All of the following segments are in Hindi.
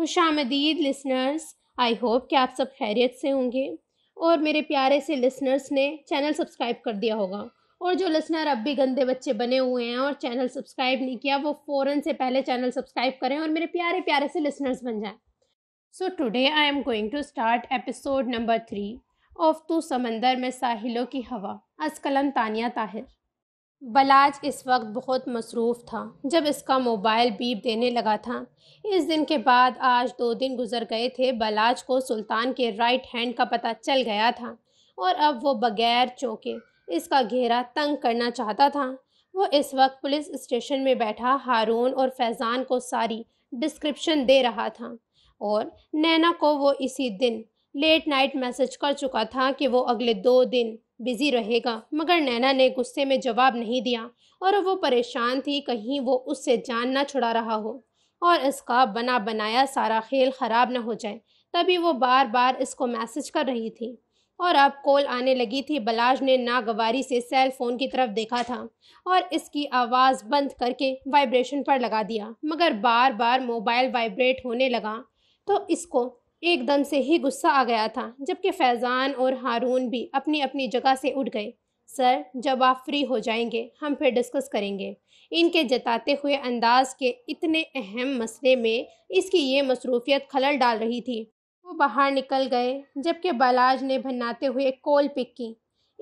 खुश आमदीद लिसनर्स आई होप कि आप सब खैरियत से होंगे और मेरे प्यारे से लिसनर्स ने चैनल सब्सक्राइब कर दिया होगा और जो लिसनर अब भी गंदे बच्चे बने हुए हैं और चैनल सब्सक्राइब नहीं किया वो फ़ौर से पहले चैनल सब्सक्राइब करें और मेरे प्यारे प्यारे से लिसनर्स बन जाएं so today I am going to start episode number three of तू समंदर में साहिलों की हवा असकलम तानिया ताहिर बलाज इस वक्त बहुत मसरूफ़ था जब इसका मोबाइल बीप देने लगा था इस दिन के बाद आज दो दिन गुजर गए थे बलाज को सुल्तान के राइट हैंड का पता चल गया था और अब वो बगैर चौके इसका घेरा तंग करना चाहता था वो इस वक्त पुलिस स्टेशन में बैठा हारून और फैज़ान को सारी डिस्क्रिप्शन दे रहा था और नैना को वो इसी दिन लेट नाइट मैसेज कर चुका था कि वो अगले दो दिन बिजी रहेगा मगर नैना ने गुस्से में जवाब नहीं दिया और वो परेशान थी कहीं वो उससे जान ना छुड़ा रहा हो और इसका बना बनाया सारा खेल ख़राब ना हो जाए तभी वो बार बार इसको मैसेज कर रही थी और अब कॉल आने लगी थी बलाज ने नागवारी से सेल फोन की तरफ देखा था और इसकी आवाज़ बंद करके वाइब्रेशन पर लगा दिया मगर बार बार मोबाइल वाइब्रेट होने लगा तो इसको एकदम से ही गुस्सा आ गया था जबकि फैज़ान और हारून भी अपनी अपनी जगह से उठ गए सर जब आप फ्री हो जाएंगे हम फिर डिस्कस करेंगे इनके जताते हुए अंदाज के इतने अहम मसले में इसकी ये मसरूफियत खलल डाल रही थी वो बाहर निकल गए जबकि बलाज ने भन्नाते हुए कॉल पिक की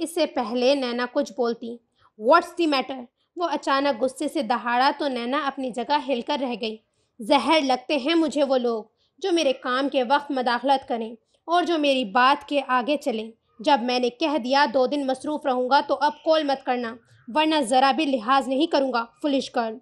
इससे पहले नैना कुछ बोलती व्हाट्स दी मैटर वो अचानक गुस्से से दहाड़ा तो नैना अपनी जगह हिलकर रह गई जहर लगते हैं मुझे वो लोग जो मेरे काम के वक्त मदाखलत करें और जो मेरी बात के आगे चलें जब मैंने कह दिया दो दिन मसरूफ़ रहूँगा तो अब कॉल मत करना वरना ज़रा भी लिहाज नहीं करूँगा फुलिश कर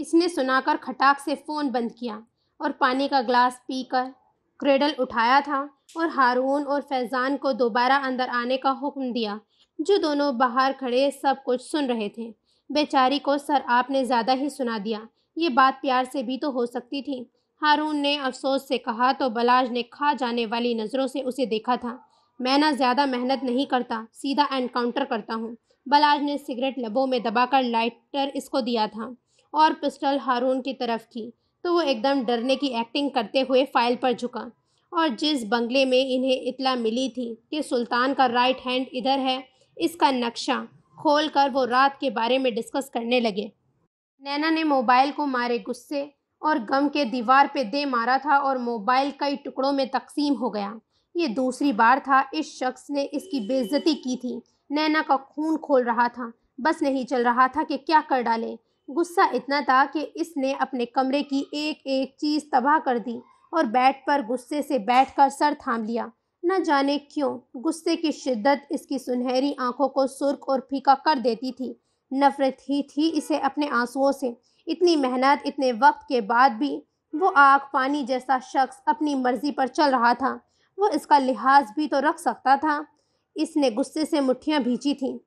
इसने सुनाकर खटाक से फ़ोन बंद किया और पानी का ग्लास पीकर क्रेडल उठाया था और हारून और फैज़ान को दोबारा अंदर आने का हुक्म दिया जो दोनों बाहर खड़े सब कुछ सुन रहे थे बेचारी को सर आपने ज़्यादा ही सुना दिया ये बात प्यार से भी तो हो सकती थी हारून ने अफसोस से कहा तो बलाज ने खा जाने वाली नज़रों से उसे देखा था मैं ना ज़्यादा मेहनत नहीं करता सीधा एनकाउंटर करता हूँ बलाज ने सिगरेट लबों में दबाकर लाइटर इसको दिया था और पिस्टल हारून की तरफ की तो वो एकदम डरने की एक्टिंग करते हुए फाइल पर झुका और जिस बंगले में इन्हें इतला मिली थी कि सुल्तान का राइट हैंड इधर है इसका नक्शा खोल कर वो रात के बारे में डिस्कस करने लगे नैना ने मोबाइल को मारे गुस्से और गम के दीवार पे दे मारा था और मोबाइल कई टुकड़ों में तकसीम हो गया ये दूसरी बार था इस शख्स ने इसकी बेइज्जती की थी नैना का खून खोल रहा था बस नहीं चल रहा था कि क्या कर डाले गुस्सा इतना था कि इसने अपने कमरे की एक एक चीज़ तबाह कर दी और बेड पर गुस्से से बैठ कर सर थाम लिया न जाने क्यों गुस्से की शिद्दत इसकी सुनहरी आंखों को सुर्ख और फीका कर देती थी नफरत ही थी इसे अपने आंसुओं से इतनी मेहनत इतने वक्त के बाद भी वो आग पानी जैसा शख्स अपनी मर्जी पर चल रहा था वो इसका लिहाज भी तो रख सकता था इसने गुस्से से मुठियाँ भींची थीं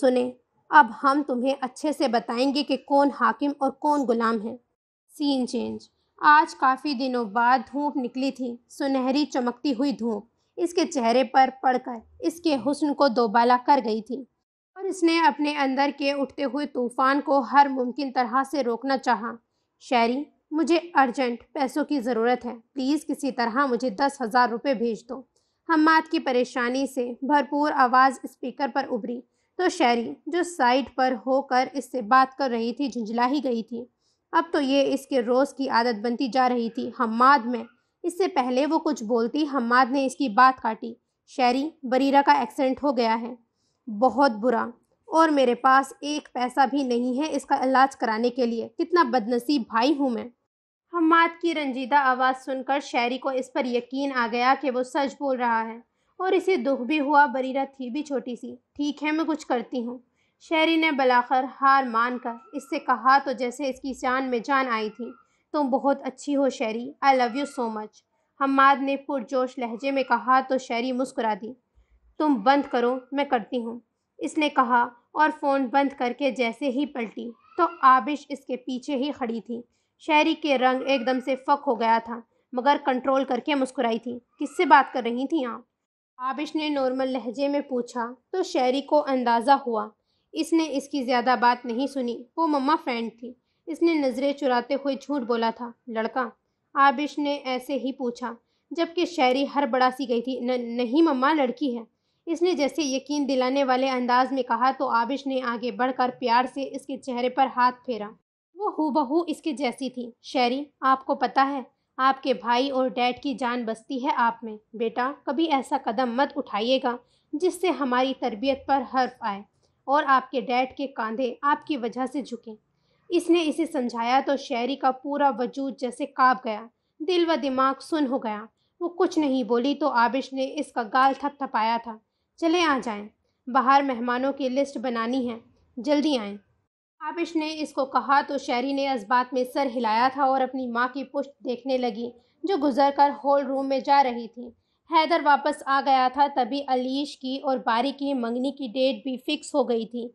सुने अब हम तुम्हें अच्छे से बताएंगे कि कौन हाकिम और कौन गुलाम है सीन चेंज आज काफ़ी दिनों बाद धूप निकली थी सुनहरी चमकती हुई धूप इसके चेहरे पर पड़कर इसके हुस्न को दोबाला कर गई थी और इसने अपने अंदर के उठते हुए तूफान को हर मुमकिन तरह से रोकना चाहा शहरी मुझे अर्जेंट पैसों की ज़रूरत है प्लीज़ किसी तरह मुझे दस हज़ार रुपये भेज दो हम्माद की परेशानी से भरपूर आवाज़ स्पीकर पर उभरी तो शहरी जो साइड पर होकर इससे बात कर रही थी झुंझला ही गई थी अब तो ये इसके रोज़ की आदत बनती जा रही थी हम्माद में इससे पहले वो कुछ बोलती हम्माद ने इसकी बात काटी शहरी बरीरा का एक्सीडेंट हो गया है बहुत बुरा और मेरे पास एक पैसा भी नहीं है इसका इलाज कराने के लिए कितना बदनसीब भाई हूँ मैं हमाद की रंजीदा आवाज़ सुनकर शहरी को इस पर यकीन आ गया कि वो सच बोल रहा है और इसे दुख भी हुआ बरीरा थी भी छोटी सी ठीक है मैं कुछ करती हूँ शहरी ने बलाखर हार मान कर इससे कहा तो जैसे इसकी जान में जान आई थी तुम बहुत अच्छी हो शहरी I love you so much Hammad ने पुरजोश लहजे में कहा तो शहरी मुस्कुरा दी तुम बंद करो मैं करती हूँ इसने कहा और फ़ोन बंद करके जैसे ही पलटी तो आबिश इसके पीछे ही खड़ी थी शहरी के रंग एकदम से फक हो गया था मगर कंट्रोल करके मुस्कुराई थी किससे बात कर रही थी आप आबिश ने नॉर्मल लहजे में पूछा तो शहरी को अंदाज़ा हुआ इसने इसकी ज़्यादा बात नहीं सुनी वो मम्मा फ्रेंड थी इसने नज़रें चुराते हुए झूठ बोला था लड़का आबिश ने ऐसे ही पूछा जबकि शहरी हर बड़ा सी गई थी न, नहीं मम्मा लड़की है इसने जैसे यकीन दिलाने वाले अंदाज में कहा तो आबिश ने आगे बढ़कर प्यार से इसके चेहरे पर हाथ फेरा वो हूबहू इसके जैसी थी शेरी आपको पता है आपके भाई और डैड की जान बसती है आप में बेटा कभी ऐसा कदम मत उठाइएगा जिससे हमारी तरबियत पर हर्फ आए और आपके डैड के कांधे आपकी वजह से झुकें इसने इसे समझाया तो शहरी का पूरा वजूद जैसे काँप गया दिल व दिमाग सुन हो गया वो कुछ नहीं बोली तो आबिश ने इसका गाल थपथपाया था चले आ जाएं बाहर मेहमानों की लिस्ट बनानी है जल्दी आएं आबिश ने इसको कहा तो शहरी ने इस में सर हिलाया था और अपनी माँ की पुष्ट देखने लगी जो गुजर कर हॉल रूम में जा रही थी हैदर वापस आ गया था तभी अलीश की और बारी की मंगनी की डेट भी फिक्स हो गई थी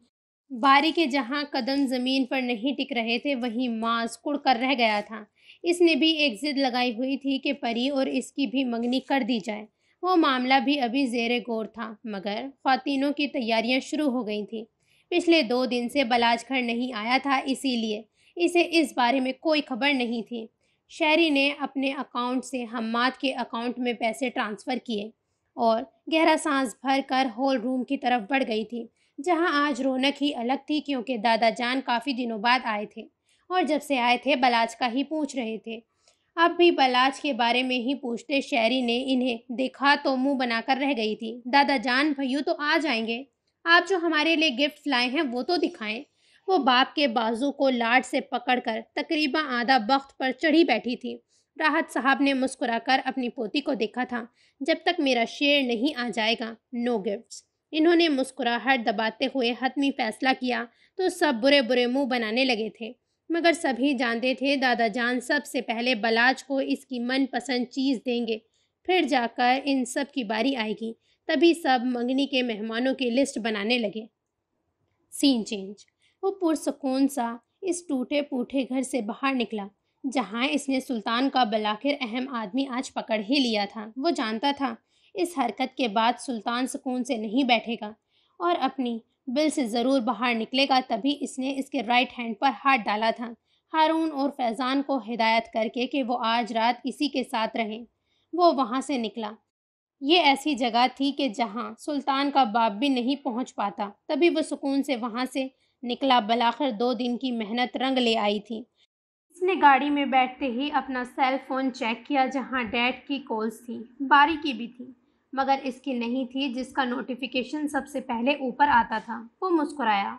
बारी के जहाँ कदम ज़मीन पर नहीं टिक रहे थे वहीं माज कुड़ कर रह गया था इसने भी एक जिद लगाई हुई थी कि परी और इसकी भी मंगनी कर दी जाए वो मामला भी अभी जेर गौर था मगर खातिनों की तैयारियां शुरू हो गई थी पिछले दो दिन से बलाज घर नहीं आया था इसीलिए इसे इस बारे में कोई खबर नहीं थी शहरी ने अपने अकाउंट से हम्माद के अकाउंट में पैसे ट्रांसफ़र किए और गहरा सांस भर कर हॉल रूम की तरफ बढ़ गई थी जहां आज रौनक ही अलग थी क्योंकि दादा जान काफ़ी दिनों बाद आए थे और जब से आए थे बलाज का ही पूछ रहे थे अब भी बलाज के बारे में ही पूछते शहरी ने इन्हें देखा तो मुंह बनाकर रह गई थी दादा जान भैयू तो आ जाएंगे आप जो हमारे लिए गिफ्ट लाए हैं वो तो दिखाएं वो बाप के बाजू को लाड से पकड़कर तकरीबन आधा वक्त पर चढ़ी बैठी थी राहत साहब ने मुस्कुराकर अपनी पोती को देखा था जब तक मेरा शेर नहीं आ जाएगा नो गिफ्ट्स इन्होंने मुस्कुराहट दबाते हुए हतमी फैसला किया तो सब बुरे बुरे मुंह बनाने लगे थे मगर सभी जानते थे दादा जान सबसे पहले बलाज को इसकी मनपसंद चीज़ देंगे फिर जाकर इन सब की बारी आएगी तभी सब मंगनी के मेहमानों की लिस्ट बनाने लगे सीन चेंज वो पुरसकून सा इस टूटे फूटे घर से बाहर निकला जहाँ इसने सुल्तान का बलाखिर अहम आदमी आज पकड़ ही लिया था वो जानता था इस हरकत के बाद सुल्तान सुकून से नहीं बैठेगा और अपनी बिल से ज़रूर बाहर निकलेगा तभी इसने इसके राइट हैंड पर हाथ डाला था हारून और फैज़ान को हिदायत करके कि वो आज रात इसी के साथ रहें वो वहाँ से निकला ये ऐसी जगह थी कि जहाँ सुल्तान का बाप भी नहीं पहुँच पाता तभी वो सुकून से वहाँ से निकला बलाखिर दो दिन की मेहनत रंग ले आई थी इसने गाड़ी में बैठते ही अपना सेल फ़ोन चेक किया जहाँ डैड की कॉल्स थी बारी की भी थी मगर इसकी नहीं थी जिसका नोटिफिकेशन सबसे पहले ऊपर आता था वो मुस्कुराया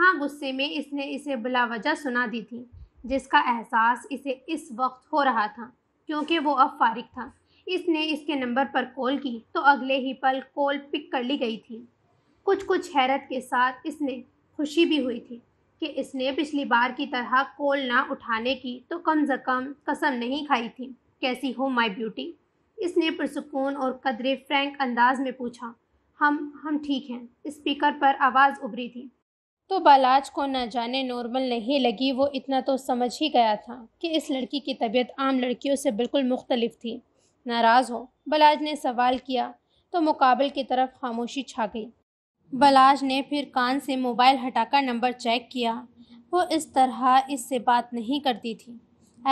हाँ गुस्से में इसने इसे वजह सुना दी थी जिसका एहसास इसे इस वक्त हो रहा था क्योंकि वो अब फारिग था इसने इसके नंबर पर कॉल की तो अगले ही पल कॉल पिक कर ली गई थी कुछ कुछ हैरत के साथ इसने खुशी भी हुई थी कि इसने पिछली बार की तरह कॉल ना उठाने की तो कम से कम कसम नहीं खाई थी कैसी हो माई ब्यूटी इसने पुरसकून और कदरे फ्रैंक अंदाज में पूछा हम हम ठीक हैं स्पीकर पर आवाज़ उभरी थी तो बालाज को न जाने नॉर्मल नहीं लगी वो इतना तो समझ ही गया था कि इस लड़की की तबीयत आम लड़कियों से बिल्कुल मुख्तलिफ थी नाराज़ हो बलाज ने सवाल किया तो मुकाबल की तरफ खामोशी छा गई बलाज ने फिर कान से मोबाइल हटाकर नंबर चेक किया वो इस तरह इससे बात नहीं करती थी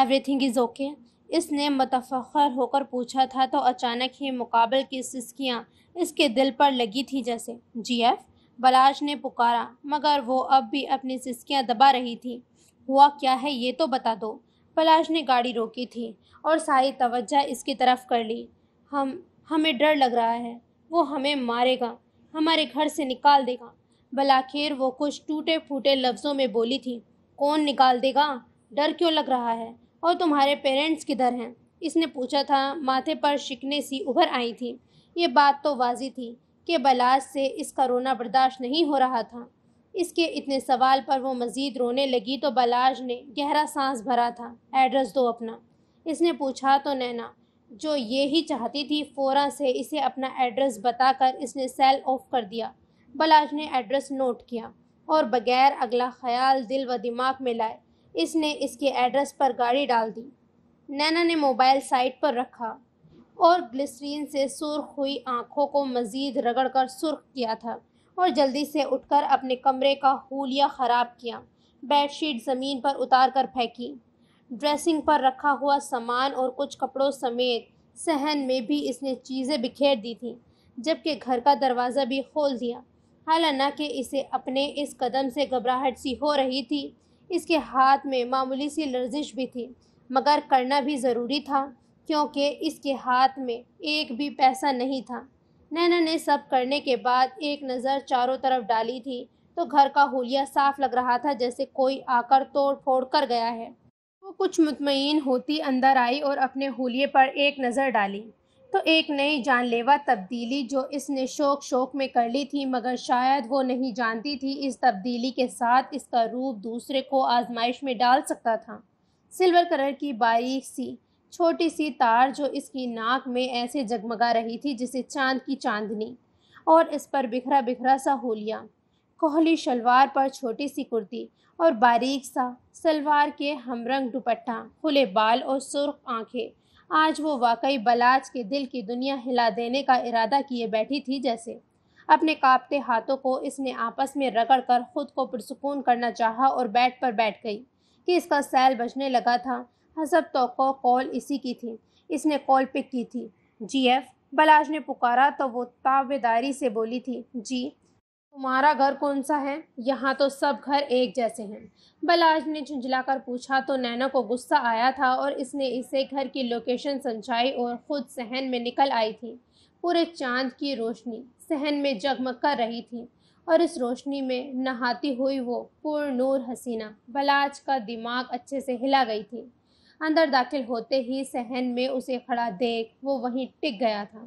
एवरीथिंग इज़ ओके इसने मतफ़र होकर पूछा था तो अचानक ही मुकाबल की सिसकियाँ इसके दिल पर लगी थी जैसे जी एफ बलाज ने पुकारा मगर वो अब भी अपनी सिसकियाँ दबा रही थी हुआ क्या है ये तो बता दो पलाज ने गाड़ी रोकी थी और सारी तवज्जा इसकी तरफ कर ली हम हमें डर लग रहा है वो हमें मारेगा हमारे घर से निकाल देगा बलाखिर वो कुछ टूटे फूटे लफ्ज़ों में बोली थी कौन निकाल देगा डर क्यों लग रहा है और तुम्हारे पेरेंट्स किधर हैं इसने पूछा था माथे पर शिकने सी उभर आई थी ये बात तो वाजी थी कि बलाज से इसका रोना बर्दाश्त नहीं हो रहा था इसके इतने सवाल पर वो मज़ीद रोने लगी तो बलाज ने गहरा सांस भरा था एड्रेस दो अपना इसने पूछा तो नैना जो ये ही चाहती थी फ़ौर से इसे अपना एड्रेस बताकर इसने सेल ऑफ कर दिया बलाज ने एड्रेस नोट किया और बगैर अगला ख्याल दिल व दिमाग में लाए इसने इसके एड्रेस पर गाड़ी डाल दी नैना ने मोबाइल साइट पर रखा और ग्लिसरीन से सुर्ख हुई आंखों को मज़ीद रगड़कर सुर्ख किया था और जल्दी से उठकर अपने कमरे का हूलिया ख़राब किया बेडशीट ज़मीन पर उतार कर फेंकी ड्रेसिंग पर रखा हुआ सामान और कुछ कपड़ों समेत सहन में भी इसने चीज़ें बिखेर दी थीं जबकि घर का दरवाज़ा भी खोल दिया हालांकि इसे अपने इस कदम से घबराहट सी हो रही थी इसके हाथ में मामूली सी लर्जिश भी थी मगर करना भी ज़रूरी था क्योंकि इसके हाथ में एक भी पैसा नहीं था नैना ने सब करने के बाद एक नज़र चारों तरफ डाली थी तो घर का होलिया साफ लग रहा था जैसे कोई आकर तोड़ फोड़ कर गया है वो कुछ मुतमिन होती अंदर आई और अपने होलिये पर एक नज़र डाली तो एक नई जानलेवा तब्दीली जो इसने शोक शोक में कर ली थी मगर शायद वो नहीं जानती थी इस तब्दीली के साथ इसका रूप दूसरे को आजमाइश में डाल सकता था सिल्वर कलर की बारीक सी छोटी सी तार जो इसकी नाक में ऐसे जगमगा रही थी जिसे चांद की चांदनी और इस पर बिखरा बिखरा सा होलिया कोहली शलवार पर छोटी सी कुर्ती और बारीक सा सलवार के हमरंग दुपट्टा खुले बाल और सुर्ख आंखें आज वो वाकई बलाज के दिल की दुनिया हिला देने का इरादा किए बैठी थी जैसे अपने कांपते हाथों को इसने आपस में रगड़ कर खुद को पुरसकून करना चाहा और बेड पर बैठ गई कि इसका सैल बजने लगा था हसब तो कॉल इसी की थी इसने कॉल पिक की थी जी एफ बलाज ने पुकारा तो वो ताबेदारी से बोली थी जी तुम्हारा घर कौन सा है यहाँ तो सब घर एक जैसे हैं बलाज ने झुंझलाकर पूछा तो नैना को गुस्सा आया था और इसने इसे घर की लोकेशन समझाई और ख़ुद सहन में निकल आई थी पूरे चांद की रोशनी सहन में जगमग कर रही थी और इस रोशनी में नहाती हुई वो पूर्ण नूर हसीना बलाज का दिमाग अच्छे से हिला गई थी अंदर दाखिल होते ही सहन में उसे खड़ा देख वो वहीं टिक गया था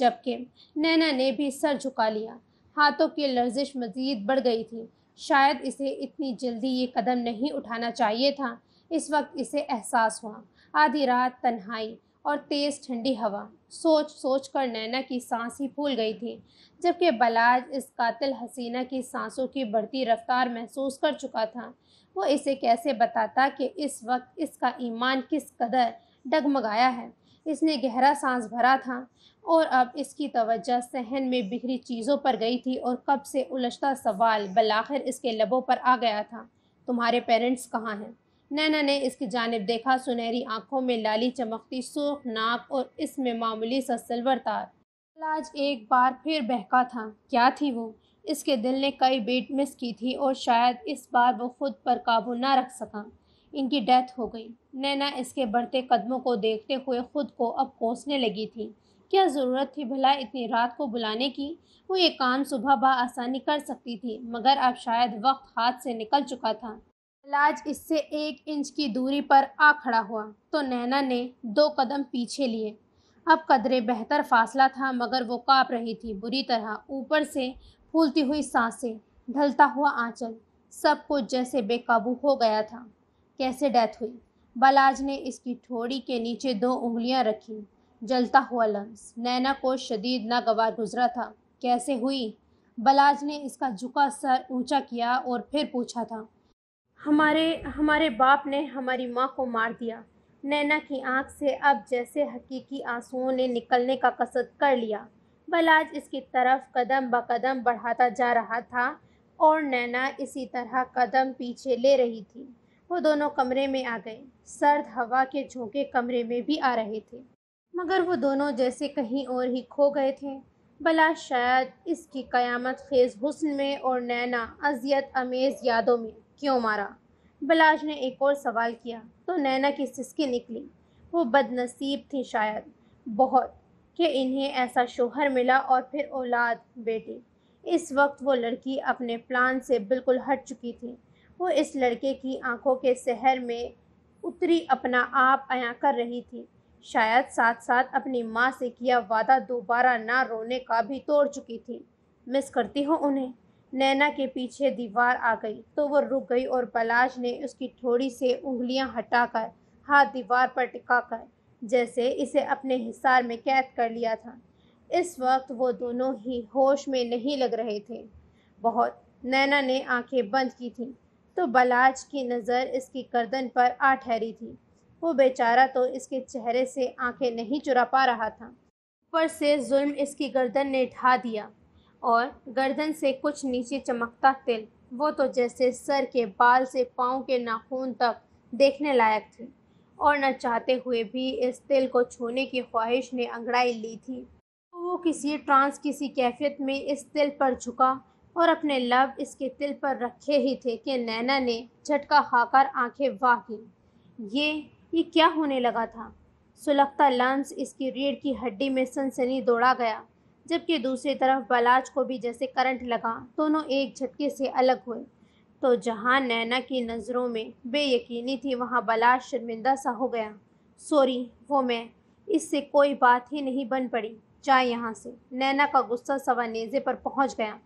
जबकि नैना ने भी सर झुका लिया हाथों की लर्जिश मजीद बढ़ गई थी शायद इसे इतनी जल्दी ये कदम नहीं उठाना चाहिए था इस वक्त इसे एहसास हुआ आधी रात तन्हाई और तेज़ ठंडी हवा सोच सोच कर नैना की सांस ही फूल गई थी जबकि बलाज इस कातिल हसीना की सांसों की बढ़ती रफ्तार महसूस कर चुका था वो इसे कैसे बताता कि इस वक्त इसका ईमान किस कदर डगमगाया है इसने गहरा सांस भरा था और अब इसकी तवज्जो सहन में बिखरी चीज़ों पर गई थी और कब से उलझता सवाल बलाखिर इसके लबों पर आ गया था तुम्हारे पेरेंट्स कहाँ हैं नैना ने इसकी जानब देखा सुनहरी आंखों में लाली चमकती सूख नाक और इसमें मामूली सा सिल्वर तार लाज एक बार फिर बहका था क्या थी वो इसके दिल ने कई बेट मिस की थी और शायद इस बार वो खुद पर काबू ना रख सका इनकी डेथ हो गई नैना इसके बढ़ते कदमों को देखते हुए खुद को अब कोसने लगी थी क्या ज़रूरत थी भला इतनी रात को बुलाने की वो ये काम सुबह आसानी कर सकती थी मगर अब शायद वक्त हाथ से निकल चुका था लाज इससे एक इंच की दूरी पर आ खड़ा हुआ तो नैना ने दो कदम पीछे लिए अब कदरे बेहतर फासला था मगर वो काँप रही थी बुरी तरह ऊपर से फूलती हुई सांसें ढलता हुआ आंचल सब कुछ जैसे बेकाबू हो गया था कैसे डेथ हुई बलाज ने इसकी ठोड़ी के नीचे दो उंगलियां रखी जलता हुआ लम्स नैना को शदीद नागवार गुजरा था कैसे हुई बलाज ने इसका झुका सर ऊंचा किया और फिर पूछा था हमारे हमारे बाप ने हमारी माँ को मार दिया नैना की आंख से अब जैसे हकीकी आंसुओं ने निकलने का कसद कर लिया बलाज इसकी तरफ कदम ब कदम बढ़ाता जा रहा था और नैना इसी तरह कदम पीछे ले रही थी वो दोनों कमरे में आ गए सर्द हवा के झोंके कमरे में भी आ रहे थे मगर वो दोनों जैसे कहीं और ही खो गए थे भला शायद इसकी कयामत खेज हुस्न में और नैना अजियत अमेज यादों में क्यों मारा बलाज ने एक और सवाल किया तो नैना की सिसकी निकली वो बदनसीब थी शायद बहुत कि इन्हें ऐसा शोहर मिला और फिर औलाद बेटी इस वक्त वो लड़की अपने प्लान से बिल्कुल हट चुकी थी वो इस लड़के की आंखों के शहर में उतरी अपना आप आया कर रही थी शायद साथ साथ अपनी माँ से किया वादा दोबारा ना रोने का भी तोड़ चुकी थी मिस करती हूँ उन्हें नैना के पीछे दीवार आ गई तो वो रुक गई और पलाश ने उसकी थोड़ी से उंगलियां हटाकर हाथ दीवार पर टिका कर जैसे इसे अपने हिसार में कैद कर लिया था इस वक्त वो दोनों ही होश में नहीं लग रहे थे बहुत नैना ने आंखें बंद की थीं तो बलाज की नज़र इसकी गर्दन पर आ ठहरी थी वो बेचारा तो इसके चेहरे से आंखें नहीं चुरा पा रहा था ऊपर से जुल्म इसकी गर्दन ने ढा दिया और गर्दन से कुछ नीचे चमकता तिल वो तो जैसे सर के बाल से पाँव के नाखून तक देखने लायक थे और न चाहते हुए भी इस तिल को छूने की ख्वाहिश ने अंगड़ाई ली थी तो वो किसी ट्रांस किसी कैफियत में इस तिल पर झुका और अपने लब इसके तिल पर रखे ही थे कि नैना ने झटका खाकर आंखें वाह की ये ये क्या होने लगा था सुलगता लम्स इसकी रीढ़ की हड्डी में सनसनी दौड़ा गया जबकि दूसरी तरफ बलाज को भी जैसे करंट लगा दोनों एक झटके से अलग हुए तो जहाँ नैना की नज़रों में बेयकीनी थी वहाँ बलाज शर्मिंदा सा हो गया सॉरी वो मैं इससे कोई बात ही नहीं बन पड़ी जाए यहाँ से नैना का गुस्सा सवा नेज़े पर पहुँच गया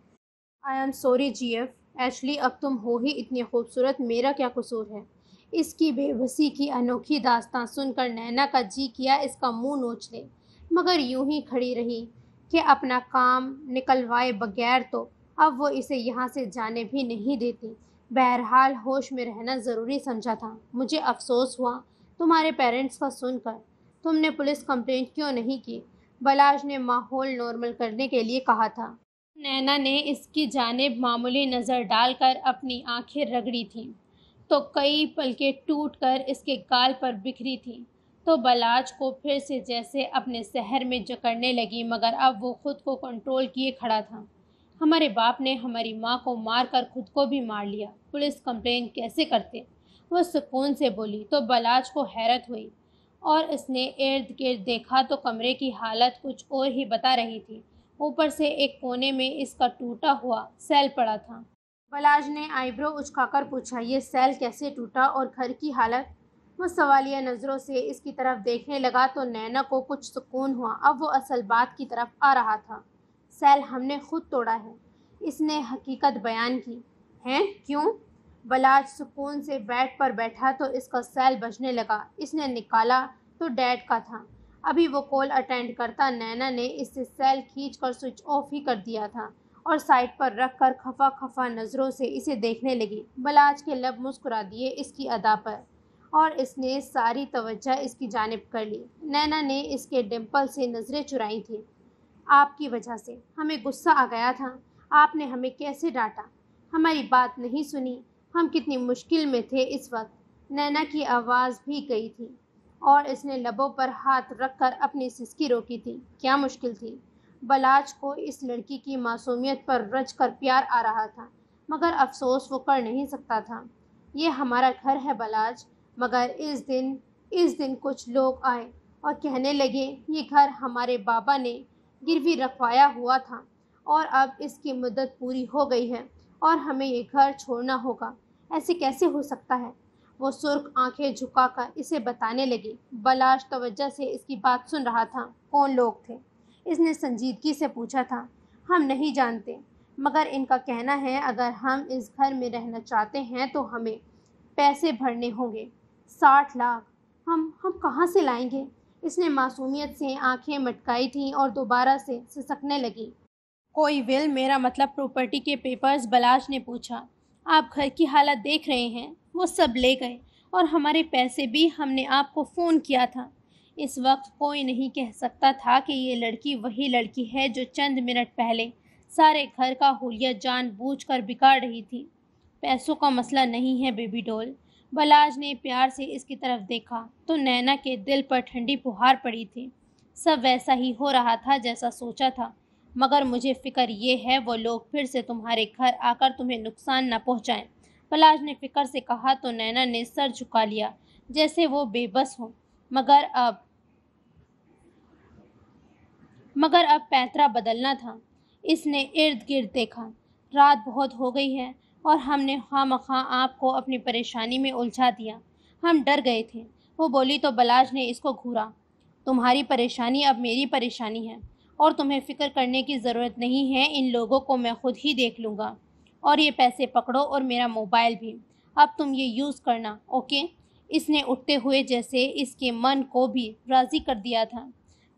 I am sorry G F actually अब तुम हो ही इतनी खूबसूरत मेरा क्या कसूर है इसकी बेबसी की अनोखी दास्तान सुनकर नैना का जी किया इसका मुंह नोच ले मगर यूं ही खड़ी रही कि अपना काम निकलवाए बगैर तो अब वो इसे यहाँ से जाने भी नहीं देती बहरहाल होश में रहना ज़रूरी समझा था मुझे अफसोस हुआ तुम्हारे पेरेंट्स का सुनकर तुमने पुलिस कंप्लेंट क्यों नहीं की बलाज ने माहौल नॉर्मल करने के लिए कहा था नैना ने इसकी जानब मामूली नज़र डालकर अपनी आंखें रगड़ी थीं तो कई पलके टूटकर इसके गाल पर बिखरी थीं तो बलाज को फिर से जैसे अपने शहर में जकड़ने लगी मगर अब वो खुद को कंट्रोल किए खड़ा था हमारे बाप ने हमारी माँ को मार कर खुद को भी मार लिया पुलिस कंप्लेन कैसे करते वो सुकून से बोली तो बलाज को हैरत हुई और इसने इर्द गिर्द देखा तो कमरे की हालत कुछ और ही बता रही थी ऊपर से एक कोने में इसका टूटा हुआ सेल पड़ा था बलाज ने आईब्रो उचकाकर पूछा यह सेल कैसे टूटा और घर की हालत वो सवालिया नज़रों से इसकी तरफ देखने लगा तो नैना को कुछ सुकून हुआ अब वो असल बात की तरफ आ रहा था सेल हमने खुद तोड़ा है इसने हकीकत बयान की हैं क्यों बलाज सुकून से बेड बैट पर बैठा तो इसका सेल बजने लगा इसने निकाला तो डैड का था अभी वो कॉल अटेंड करता नैना ने इससे सेल खींच कर स्विच ऑफ ही कर दिया था और साइड पर रख कर खफा खफा नज़रों से इसे देखने लगी बलाज के लब मुस्कुरा दिए इसकी अदा पर और इसने सारी तवज्जा इसकी जानब कर ली नैना ने इसके डिम्पल से नज़रें चुराई थी आपकी वजह से हमें गुस्सा आ गया था आपने हमें कैसे डांटा हमारी बात नहीं सुनी हम कितनी मुश्किल में थे इस वक्त नैना की आवाज़ भी गई थी और इसने लबों पर हाथ रखकर अपनी सिसकी रोकी थी क्या मुश्किल थी बलाज को इस लड़की की मासूमियत पर रज कर प्यार आ रहा था मगर अफसोस वो कर नहीं सकता था ये हमारा घर है बलाज मगर इस दिन इस दिन कुछ लोग आए और कहने लगे ये घर हमारे बाबा ने गिरवी रखवाया हुआ था और अब इसकी मुद्दत पूरी हो गई है और हमें ये घर छोड़ना होगा ऐसे कैसे हो सकता है वो सुर्ख आंखें झुकाकर इसे बताने लगी बलाश तवज्जा से इसकी बात सुन रहा था कौन लोग थे इसने संजीदगी से पूछा था हम नहीं जानते मगर इनका कहना है अगर हम इस घर में रहना चाहते हैं तो हमें पैसे भरने होंगे साठ लाख हम हम कहाँ से लाएंगे इसने मासूमियत से आंखें मटकाई थीं और दोबारा से सिसकने लगी कोई विल मेरा मतलब प्रॉपर्टी के पेपर्स बलाश ने पूछा आप घर की हालत देख रहे हैं वो सब ले गए और हमारे पैसे भी हमने आपको फ़ोन किया था इस वक्त कोई नहीं कह सकता था कि ये लड़की वही लड़की है जो चंद मिनट पहले सारे घर का होलिया कर बिगाड़ रही थी पैसों का मसला नहीं है बेबी डोल बलाज ने प्यार से इसकी तरफ देखा तो नैना के दिल पर ठंडी फुहार पड़ी थी सब वैसा ही हो रहा था जैसा सोचा था मगर मुझे फ़िक्र ये है वो लोग फिर से तुम्हारे घर आकर तुम्हें नुकसान न पहुँचाएँ पलाश ने फिकर से कहा तो नैना ने सर झुका लिया जैसे वो बेबस हो मगर अब मगर अब पैंतरा बदलना था इसने इर्द गिर्द देखा रात बहुत हो गई है और हमने हाँ खाम आप आपको अपनी परेशानी में उलझा दिया हम डर गए थे वो बोली तो बलाज ने इसको घूरा तुम्हारी परेशानी अब मेरी परेशानी है और तुम्हें फ़िक्र करने की ज़रूरत नहीं है इन लोगों को मैं खुद ही देख लूँगा और ये पैसे पकड़ो और मेरा मोबाइल भी अब तुम ये यूज़ करना ओके इसने उठते हुए जैसे इसके मन को भी राज़ी कर दिया था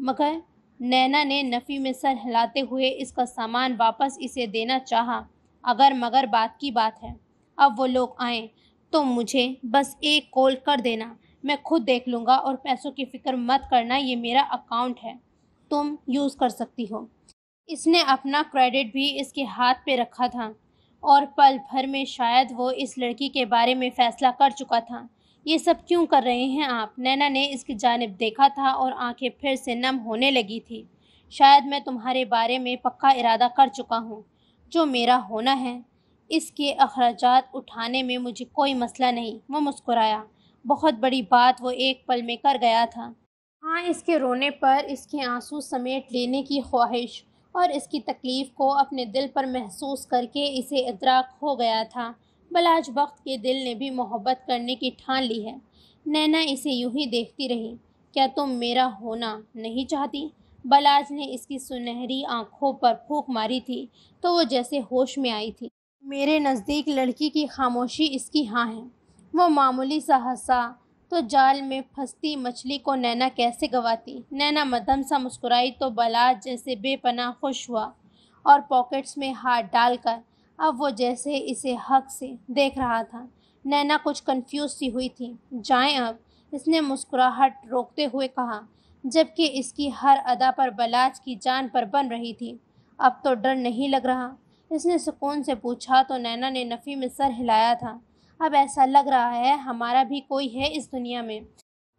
मगर नैना ने नफ़ी में सर हिलाते हुए इसका सामान वापस इसे देना चाहा अगर मगर बात की बात है अब वो लोग आए तो मुझे बस एक कॉल कर देना मैं खुद देख लूँगा और पैसों की फ़िक्र मत करना ये मेरा अकाउंट है तुम यूज़ कर सकती हो इसने अपना क्रेडिट भी इसके हाथ पे रखा था और पल भर में शायद वो इस लड़की के बारे में फ़ैसला कर चुका था ये सब क्यों कर रहे हैं आप नैना ने इसकी जानब देखा था और आंखें फिर से नम होने लगी थी शायद मैं तुम्हारे बारे में पक्का इरादा कर चुका हूँ जो मेरा होना है इसके अखराज उठाने में मुझे कोई मसला नहीं वो मुस्कुराया बहुत बड़ी बात वो एक पल में कर गया था हाँ इसके रोने पर इसके आंसू समेट लेने की ख्वाहिश और इसकी तकलीफ़ को अपने दिल पर महसूस करके इसे इतराक हो गया था बलाज वक्त के दिल ने भी मोहब्बत करने की ठान ली है नैना इसे यूं ही देखती रही क्या तुम मेरा होना नहीं चाहती बलाज ने इसकी सुनहरी आंखों पर फूक मारी थी तो वो जैसे होश में आई थी मेरे नज़दीक लड़की की खामोशी इसकी हाँ है वो मामूली सा हंसा तो जाल में फंसती मछली को नैना कैसे गवाती नैना मदम सा मुस्कुराई तो बलाज जैसे बेपना खुश हुआ और पॉकेट्स में हाथ डालकर अब वो जैसे इसे हक से देख रहा था नैना कुछ कंफ्यूज सी हुई थी जाएं अब इसने मुस्कुराहट रोकते हुए कहा जबकि इसकी हर अदा पर बलाज की जान पर बन रही थी अब तो डर नहीं लग रहा इसने सुकून से पूछा तो नैना ने नफ़ी में सर हिलाया था अब ऐसा लग रहा है हमारा भी कोई है इस दुनिया में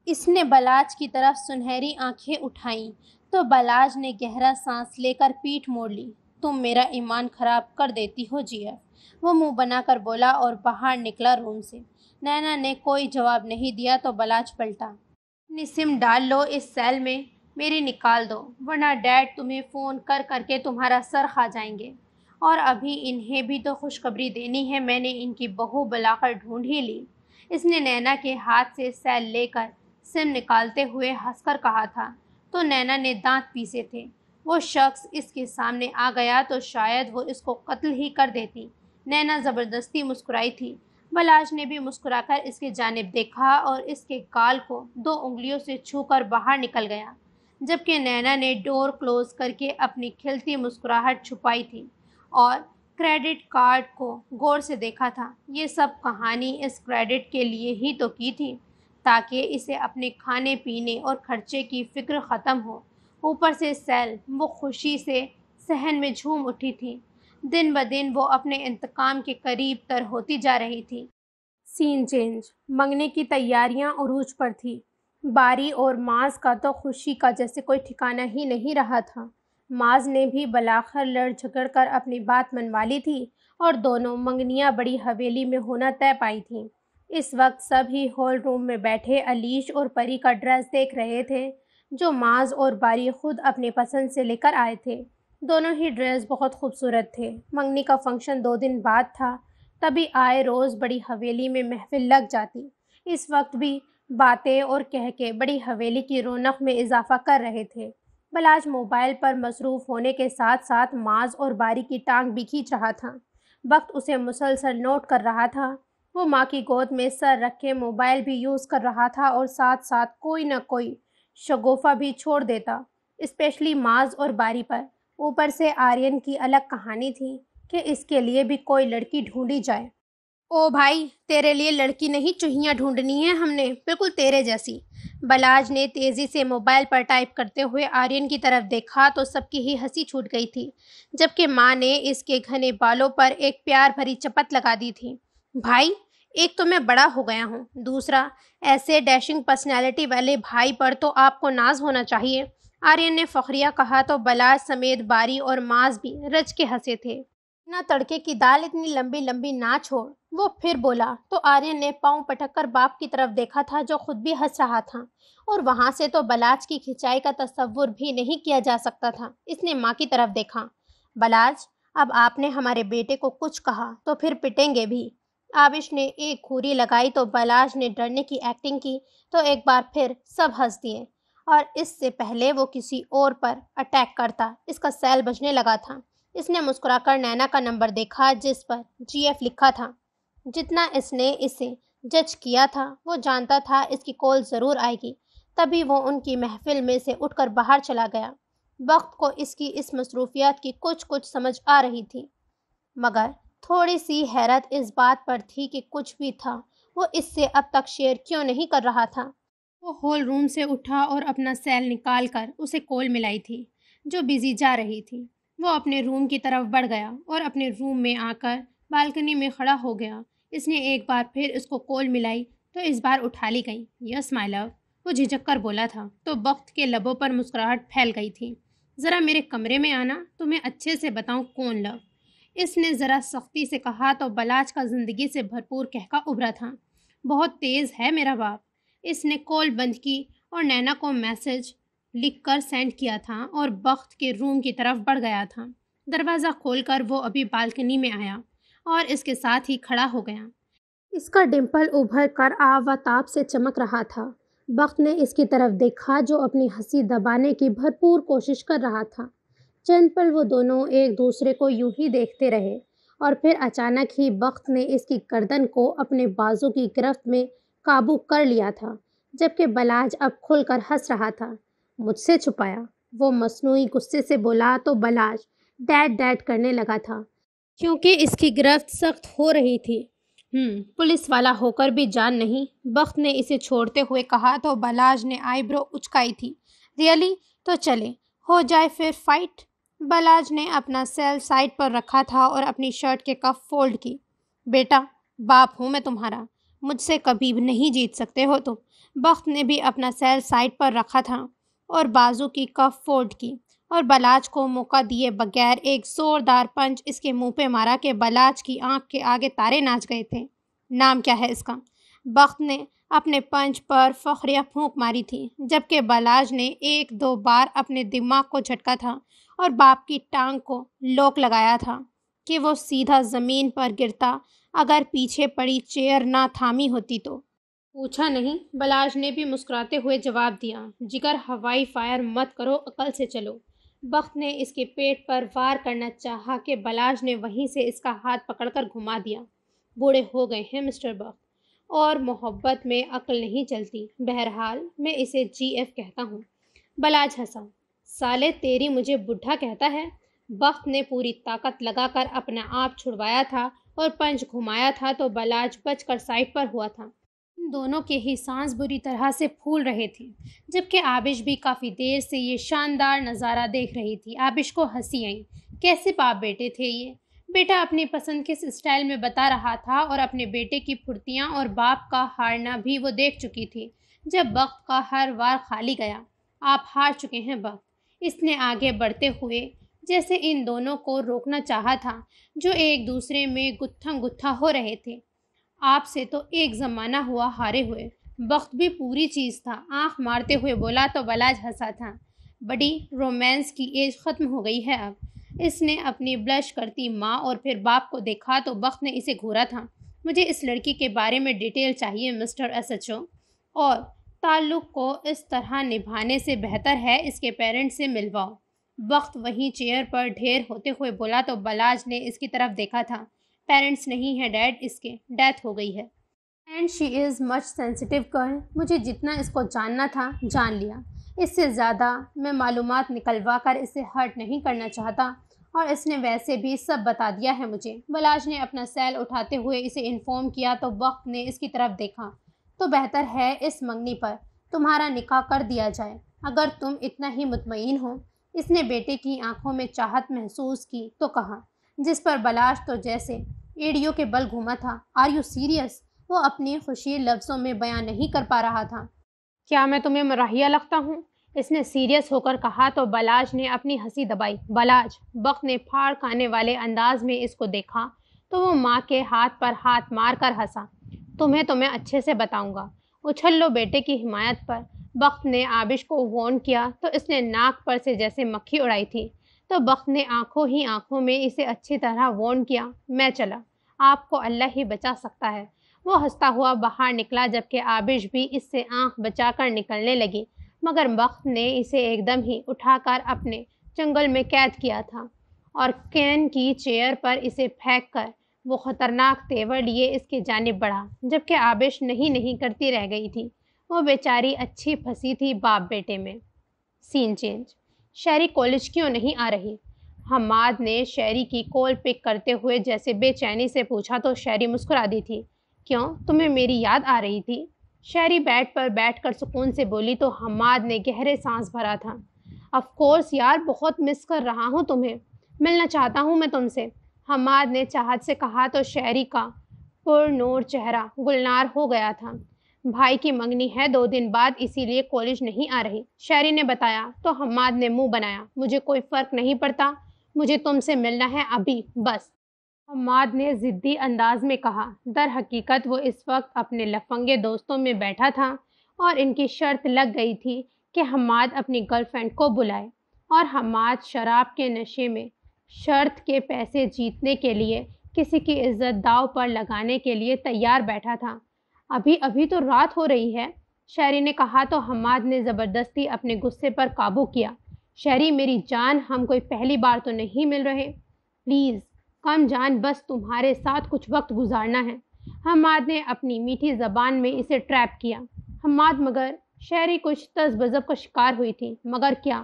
इसने बलाज की तरफ सुनहरी आंखें उठाईं तो बलाज ने गहरा सांस लेकर पीठ मोड़ ली तुम मेरा ईमान खराब कर देती हो जिया वो मुंह बनाकर बोला और बाहर निकला रूम से नैना ने कोई जवाब नहीं दिया तो बलाज पलटा अपनी सिम डाल लो इस सेल में मेरी निकाल दो वरना डैड तुम्हें फ़ोन कर करके तुम्हारा सर खा जाएंगे और अभी इन्हें भी तो खुशखबरी देनी है मैंने इनकी बहू बुलाकर ढूंढ ही ली इसने नैना के हाथ से सैल लेकर सिम निकालते हुए हंसकर कहा था तो नैना ने दांत पीसे थे वो शख्स इसके सामने आ गया तो शायद वो इसको कत्ल ही कर देती नैना ज़बरदस्ती मुस्कुराई थी बलाज ने भी मुस्कुराकर इसके जानब देखा और इसके काल को दो उंगलियों से छूकर बाहर निकल गया जबकि नैना ने डोर क्लोज करके अपनी खिलती मुस्कुराहट छुपाई थी और क्रेडिट कार्ड को गौर से देखा था ये सब कहानी इस क्रेडिट के लिए ही तो की थी ताकि इसे अपने खाने पीने और खर्चे की फ़िक्र ख़त्म हो ऊपर से सेल वो खुशी से सहन में झूम उठी थी दिन ब दिन वो अपने इंतकाम के करीब तर होती जा रही थी सीन चेंज मंगने की तैयारियां उरूज पर थी बारी और मांस का तो खुशी का जैसे कोई ठिकाना ही नहीं रहा था माज ने भी बलाखर लड़ झगड़ कर अपनी बात मनवा ली थी और दोनों मंगनियाँ बड़ी हवेली में होना तय पाई थी इस वक्त सभी हॉल रूम में बैठे अलीश और परी का ड्रेस देख रहे थे जो माज और बारी खुद अपने पसंद से लेकर आए थे दोनों ही ड्रेस बहुत खूबसूरत थे मंगनी का फंक्शन दो दिन बाद था तभी आए रोज़ बड़ी हवेली में महफिल लग जाती इस वक्त भी बातें और कह के बड़ी हवेली की रौनक में इजाफा कर रहे थे बल आज मोबाइल पर मसरूफ़ होने के साथ साथ माज और बारी की टांग भी खींच रहा था वक्त उसे मुसलसल नोट कर रहा था वो माँ की गोद में सर रखे मोबाइल भी यूज़ कर रहा था और साथ साथ कोई ना कोई शगोफा भी छोड़ देता इस्पेशली माज और बारी पर ऊपर से आर्यन की अलग कहानी थी कि इसके लिए भी कोई लड़की ढूंढी जाए ओ भाई तेरे लिए लड़की नहीं चूहियाँ ढूंढनी है हमने बिल्कुल तेरे जैसी बलाज ने तेज़ी से मोबाइल पर टाइप करते हुए आर्यन की तरफ देखा तो सबकी ही हंसी छूट गई थी जबकि माँ ने इसके घने बालों पर एक प्यार भरी चपत लगा दी थी भाई एक तो मैं बड़ा हो गया हूँ दूसरा ऐसे डैशिंग पर्सनैलिटी वाले भाई पर तो आपको नाज होना चाहिए आर्यन ने फखरिया कहा तो बलाज समेत बारी और माज भी रज के हंसे थे ना तड़के की दाल इतनी लंबी लंबी ना छोड़ वो फिर बोला तो आर्यन ने पाँव पटक कर बाप की तरफ देखा था जो खुद भी हंस रहा था और वहां से तो बलाज की खिंचाई का तस्वुर भी नहीं किया जा सकता था इसने माँ की तरफ देखा बलाज अब आपने हमारे बेटे को कुछ कहा तो फिर पिटेंगे भी आबिश ने एक खूरी लगाई तो बलाज ने डरने की एक्टिंग की तो एक बार फिर सब हंस दिए और इससे पहले वो किसी और पर अटैक करता इसका सैल बजने लगा था इसने मुस्कुराकर नैना का नंबर देखा जिस पर जीएफ लिखा था जितना इसने इसे जज किया था वो जानता था इसकी कॉल ज़रूर आएगी तभी वो उनकी महफिल में से उठकर बाहर चला गया वक्त को इसकी इस मसरूफियात की कुछ कुछ समझ आ रही थी मगर थोड़ी सी हैरत इस बात पर थी कि कुछ भी था वो इससे अब तक शेयर क्यों नहीं कर रहा था वो हॉल रूम से उठा और अपना सेल निकाल कर उसे कॉल मिलाई थी जो बिजी जा रही थी वो अपने रूम की तरफ बढ़ गया और अपने रूम में आकर बालकनी में खड़ा हो गया इसने एक बार फिर इसको कोल मिलाई तो इस बार उठा ली गई यस माई लव वो झिझक कर बोला था तो वक्त के लबों पर मुस्कुराहट फैल गई थी ज़रा मेरे कमरे में आना तो मैं अच्छे से बताऊँ कौन लव इसने ज़रा सख्ती से कहा तो बलाज का ज़िंदगी से भरपूर कहका उभरा था बहुत तेज़ है मेरा बाप इसने कॉल बंद की और नैना को मैसेज लिख कर सेंड किया था और वक्त के रूम की तरफ बढ़ गया था दरवाज़ा खोल कर वो अभी बालकनी में आया और इसके साथ ही खड़ा हो गया इसका डिम्पल उभर कर आव व ताप से चमक रहा था वक्त ने इसकी तरफ देखा जो अपनी हंसी दबाने की भरपूर कोशिश कर रहा था चंद पल वो दोनों एक दूसरे को यूं ही देखते रहे और फिर अचानक ही वक्त ने इसकी गर्दन को अपने बाजू की गिरफ्त में काबू कर लिया था जबकि बलाज अब खुलकर हंस रहा था मुझसे छुपाया वो मसनू गुस्से से बोला तो बलाज डैड डैड करने लगा था क्योंकि इसकी गिरफ्त सख्त हो रही थी हम्म, पुलिस वाला होकर भी जान नहीं बख्त ने इसे छोड़ते हुए कहा तो बलाज ने आईब्रो उचकाई थी रियली तो चले हो जाए फिर फाइट बलाज ने अपना सेल साइड पर रखा था और अपनी शर्ट के कफ फोल्ड की बेटा बाप हूँ मैं तुम्हारा मुझसे कभी नहीं जीत सकते हो तुम बख्त ने भी अपना सेल साइड पर रखा था और बाजू की कफ फोल्ड की और बलाज को मौका दिए बगैर एक जोरदार पंच इसके मुंह पे मारा कि बलाज की आंख के आगे तारे नाच गए थे नाम क्या है इसका बख्त ने अपने पंच पर फखरिया फूंक मारी थी जबकि बलाज ने एक दो बार अपने दिमाग को झटका था और बाप की टांग को लोक लगाया था कि वो सीधा ज़मीन पर गिरता अगर पीछे पड़ी चेयर ना थामी होती तो पूछा नहीं बलाज ने भी मुस्कुराते हुए जवाब दिया जिगर हवाई फायर मत करो अकल से चलो बख्त ने इसके पेट पर वार करना चाहा कि बलाज ने वहीं से इसका हाथ पकड़कर घुमा दिया बूढ़े हो गए हैं मिस्टर बख्त और मोहब्बत में अकल नहीं चलती बहरहाल मैं इसे जी एफ कहता हूँ बलाज हंसा साले तेरी मुझे बुढ़ा कहता है बख्त ने पूरी ताकत लगाकर अपना आप छुड़वाया था और पंच घुमाया था तो बलाज बचकर साइड पर हुआ था इन दोनों के ही सांस बुरी तरह से फूल रहे थे जबकि आबिश भी काफ़ी देर से ये शानदार नज़ारा देख रही थी आबिश को हंसी आई कैसे पाप बेटे थे ये बेटा अपनी पसंद किस स्टाइल में बता रहा था और अपने बेटे की फुर्तियाँ और बाप का हारना भी वो देख चुकी थी जब वक्त का हर वार खाली गया आप हार चुके हैं वक्त इसने आगे बढ़ते हुए जैसे इन दोनों को रोकना चाहा था जो एक दूसरे में गुत्था गुत्था हो रहे थे आपसे तो एक ज़माना हुआ हारे हुए वक्त भी पूरी चीज़ था आँख मारते हुए बोला तो बलाज हंसा था बड़ी रोमांस की एज ख़त्म हो गई है अब इसने अपनी ब्लश करती माँ और फिर बाप को देखा तो वक्त ने इसे घूरा था मुझे इस लड़की के बारे में डिटेल चाहिए मिस्टर एस एच ओ और ताल्लुक़ को इस तरह निभाने से बेहतर है इसके पेरेंट्स से मिलवाओ वक्त वहीं चेयर पर ढेर होते हुए बोला तो बलाज ने इसकी तरफ देखा था पेरेंट्स नहीं है डैड इसके डेथ हो गई है and she is much sensitive girl मुझे जितना इसको जानना था जान लिया इससे ज़्यादा मैं मालूम निकलवा कर इसे हर्ट नहीं करना चाहता और इसने वैसे भी सब बता दिया है मुझे बलाज ने अपना सेल उठाते हुए इसे इन्फॉर्म किया तो वक्त ने इसकी तरफ देखा तो बेहतर है इस मंगनी पर तुम्हारा निकाह कर दिया जाए अगर तुम इतना ही मुतमिन हो इसने बेटे की आंखों में चाहत महसूस की तो कहा जिस पर बलाश तो जैसे एडियो के बल घूमा था आर यू सीरियस वो अपने खुशी लफ्ज़ों में बयां नहीं कर पा रहा था क्या मैं तुम्हें मराहिया लगता हूँ इसने सीरियस होकर कहा तो बलाज ने अपनी हंसी दबाई बलाज बख्त ने फाड़ खाने वाले अंदाज में इसको देखा तो वो माँ के हाथ पर हाथ मार कर हंसा तुम्हें तो मैं अच्छे से बताऊंगा उछल लो बेटे की हिमायत पर बख्त ने आबिश को वोन किया तो इसने नाक पर से जैसे मक्खी उड़ाई थी तो बख्त ने आंखों ही आंखों में इसे अच्छी तरह वॉर्न किया मैं चला आपको अल्लाह ही बचा सकता है वो हंसता हुआ बाहर निकला जबकि आबिश भी इससे आंख बचाकर निकलने लगी मगर बख्त ने इसे एकदम ही उठाकर अपने जंगल में कैद किया था और कैन की चेयर पर इसे फेंक कर वो ख़तरनाक तेवर लिए इसके जानब बढ़ा जबकि आबिश नहीं नहीं करती रह गई थी वो बेचारी अच्छी फंसी थी बाप बेटे में सीन चेंज शहरी कॉलेज क्यों नहीं आ रही हमाद ने शहरी की कॉल पिक करते हुए जैसे बेचैनी से पूछा तो शहरी मुस्कुरा दी थी क्यों तुम्हें मेरी याद आ रही थी शहरी बेड पर बैठकर सुकून से बोली तो हमाद ने गहरे सांस भरा था अफकोर्स यार बहुत मिस कर रहा हूँ तुम्हें मिलना चाहता हूँ मैं तुमसे हमाद ने चाहत से कहा तो शहरी का पुरनूर चेहरा गुलनार हो गया था भाई की मंगनी है दो दिन बाद इसीलिए कॉलेज नहीं आ रही शहरी ने बताया तो हम्माद ने मुंह बनाया मुझे कोई फ़र्क नहीं पड़ता मुझे तुमसे मिलना है अभी बस हमाद ने ज़िद्दी अंदाज में कहा दर हकीकत वो इस वक्त अपने लफंगे दोस्तों में बैठा था और इनकी शर्त लग गई थी कि हमाद अपनी गर्लफ्रेंड को बुलाए और हमाद शराब के नशे में शर्त के पैसे जीतने के लिए किसी की इज्जत दाव पर लगाने के लिए तैयार बैठा था अभी अभी तो रात हो रही है शहरी ने कहा तो हमाद ने ज़बरदस्ती अपने गुस्से पर काबू किया शहरी मेरी जान हम कोई पहली बार तो नहीं मिल रहे प्लीज़ कम जान बस तुम्हारे साथ कुछ वक्त गुजारना है हमाद ने अपनी मीठी ज़बान में इसे ट्रैप किया हमाद मगर शहरी कुछ तजबजब बजब का शिकार हुई थी मगर क्या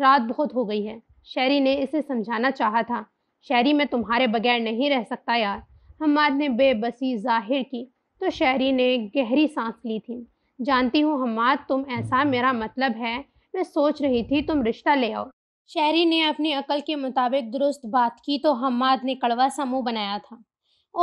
रात बहुत हो गई है शहरी ने इसे समझाना चाहा था शहरी मैं तुम्हारे बगैर नहीं रह सकता यार हमाद ने बेबसी जाहिर की तो शहरी ने गहरी सांस ली थी जानती हूँ हमाद तुम ऐसा मेरा मतलब है मैं सोच रही थी तुम रिश्ता ले आओ शहरी ने अपनी अकल के मुताबिक दुरुस्त बात की तो हमाद ने कड़वा सा मुँह बनाया था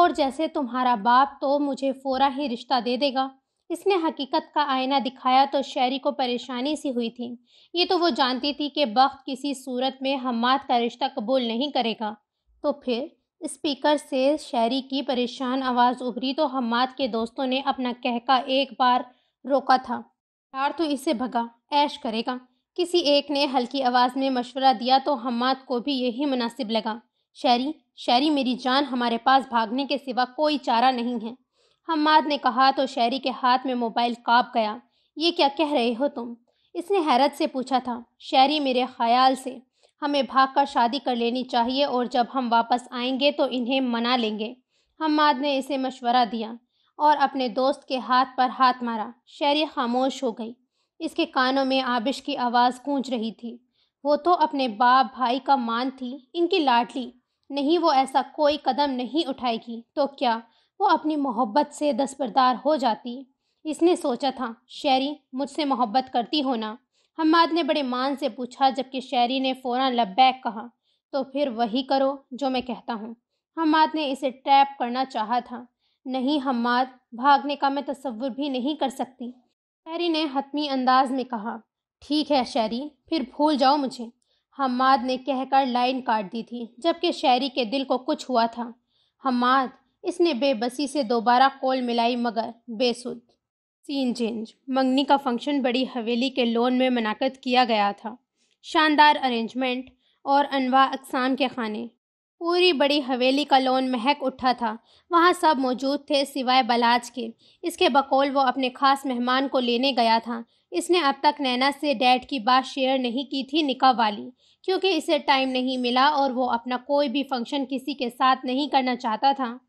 और जैसे तुम्हारा बाप तो मुझे फ़ौरा ही रिश्ता दे देगा इसने हकीकत का आईना दिखाया तो शहरी को परेशानी सी हुई थी ये तो वो जानती थी कि बख्त किसी सूरत में हमाद का रिश्ता कबूल नहीं करेगा तो फिर स्पीकर से शहरी की परेशान आवाज़ उभरी तो हमाद के दोस्तों ने अपना कहका एक बार रोका था यार तो इसे भगा ऐश करेगा किसी एक ने हल्की आवाज़ में मशवरा दिया तो हम्माद को भी यही मुनासिब लगा शहरी शहरी मेरी जान हमारे पास भागने के सिवा कोई चारा नहीं है हम्माद ने कहा तो शहरी के हाथ में मोबाइल काँप गया ये क्या कह रहे हो तुम इसने हैरत से पूछा था शहरी मेरे ख्याल से हमें भागकर शादी कर लेनी चाहिए और जब हम वापस आएंगे तो इन्हें मना लेंगे हम्माद ने इसे मशवरा दिया और अपने दोस्त के हाथ पर हाथ मारा शहरी खामोश हो गई इसके कानों में आबिश की आवाज़ गूंज रही थी वो तो अपने बाप भाई का मान थी इनकी लाडली नहीं वो ऐसा कोई कदम नहीं उठाएगी तो क्या वो अपनी मोहब्बत से दस्बरदार हो जाती इसने सोचा था शेरी मुझसे मोहब्बत करती हो ना हमाद ने बड़े मान से पूछा जबकि शहरी ने फ़ौरन लब्बैक कहा तो फिर वही करो जो मैं कहता हूँ हम्माद ने इसे ट्रैप करना चाहा था नहीं हम्माद भागने का मैं तस्वुर भी नहीं कर सकती शहरी ने हतमी अंदाज में कहा ठीक है शहरी फिर भूल जाओ मुझे हमाद ने कहकर लाइन काट दी थी जबकि शहरी के दिल को कुछ हुआ था हम्माद इसने बेबसी से दोबारा कोल मिलाई मगर बेसुध सीन चेंज मंगनी का फंक्शन बड़ी हवेली के लोन में मनाकत किया गया था शानदार अरेंजमेंट और अनवा अकसाम के खाने पूरी बड़ी हवेली का लोन महक उठा था वहाँ सब मौजूद थे सिवाय बलाज के इसके बकौल वो अपने ख़ास मेहमान को लेने गया था इसने अब तक नैना से डैड की बात शेयर नहीं की थी निका वाली क्योंकि इसे टाइम नहीं मिला और वो अपना कोई भी फंक्शन किसी के साथ नहीं करना चाहता था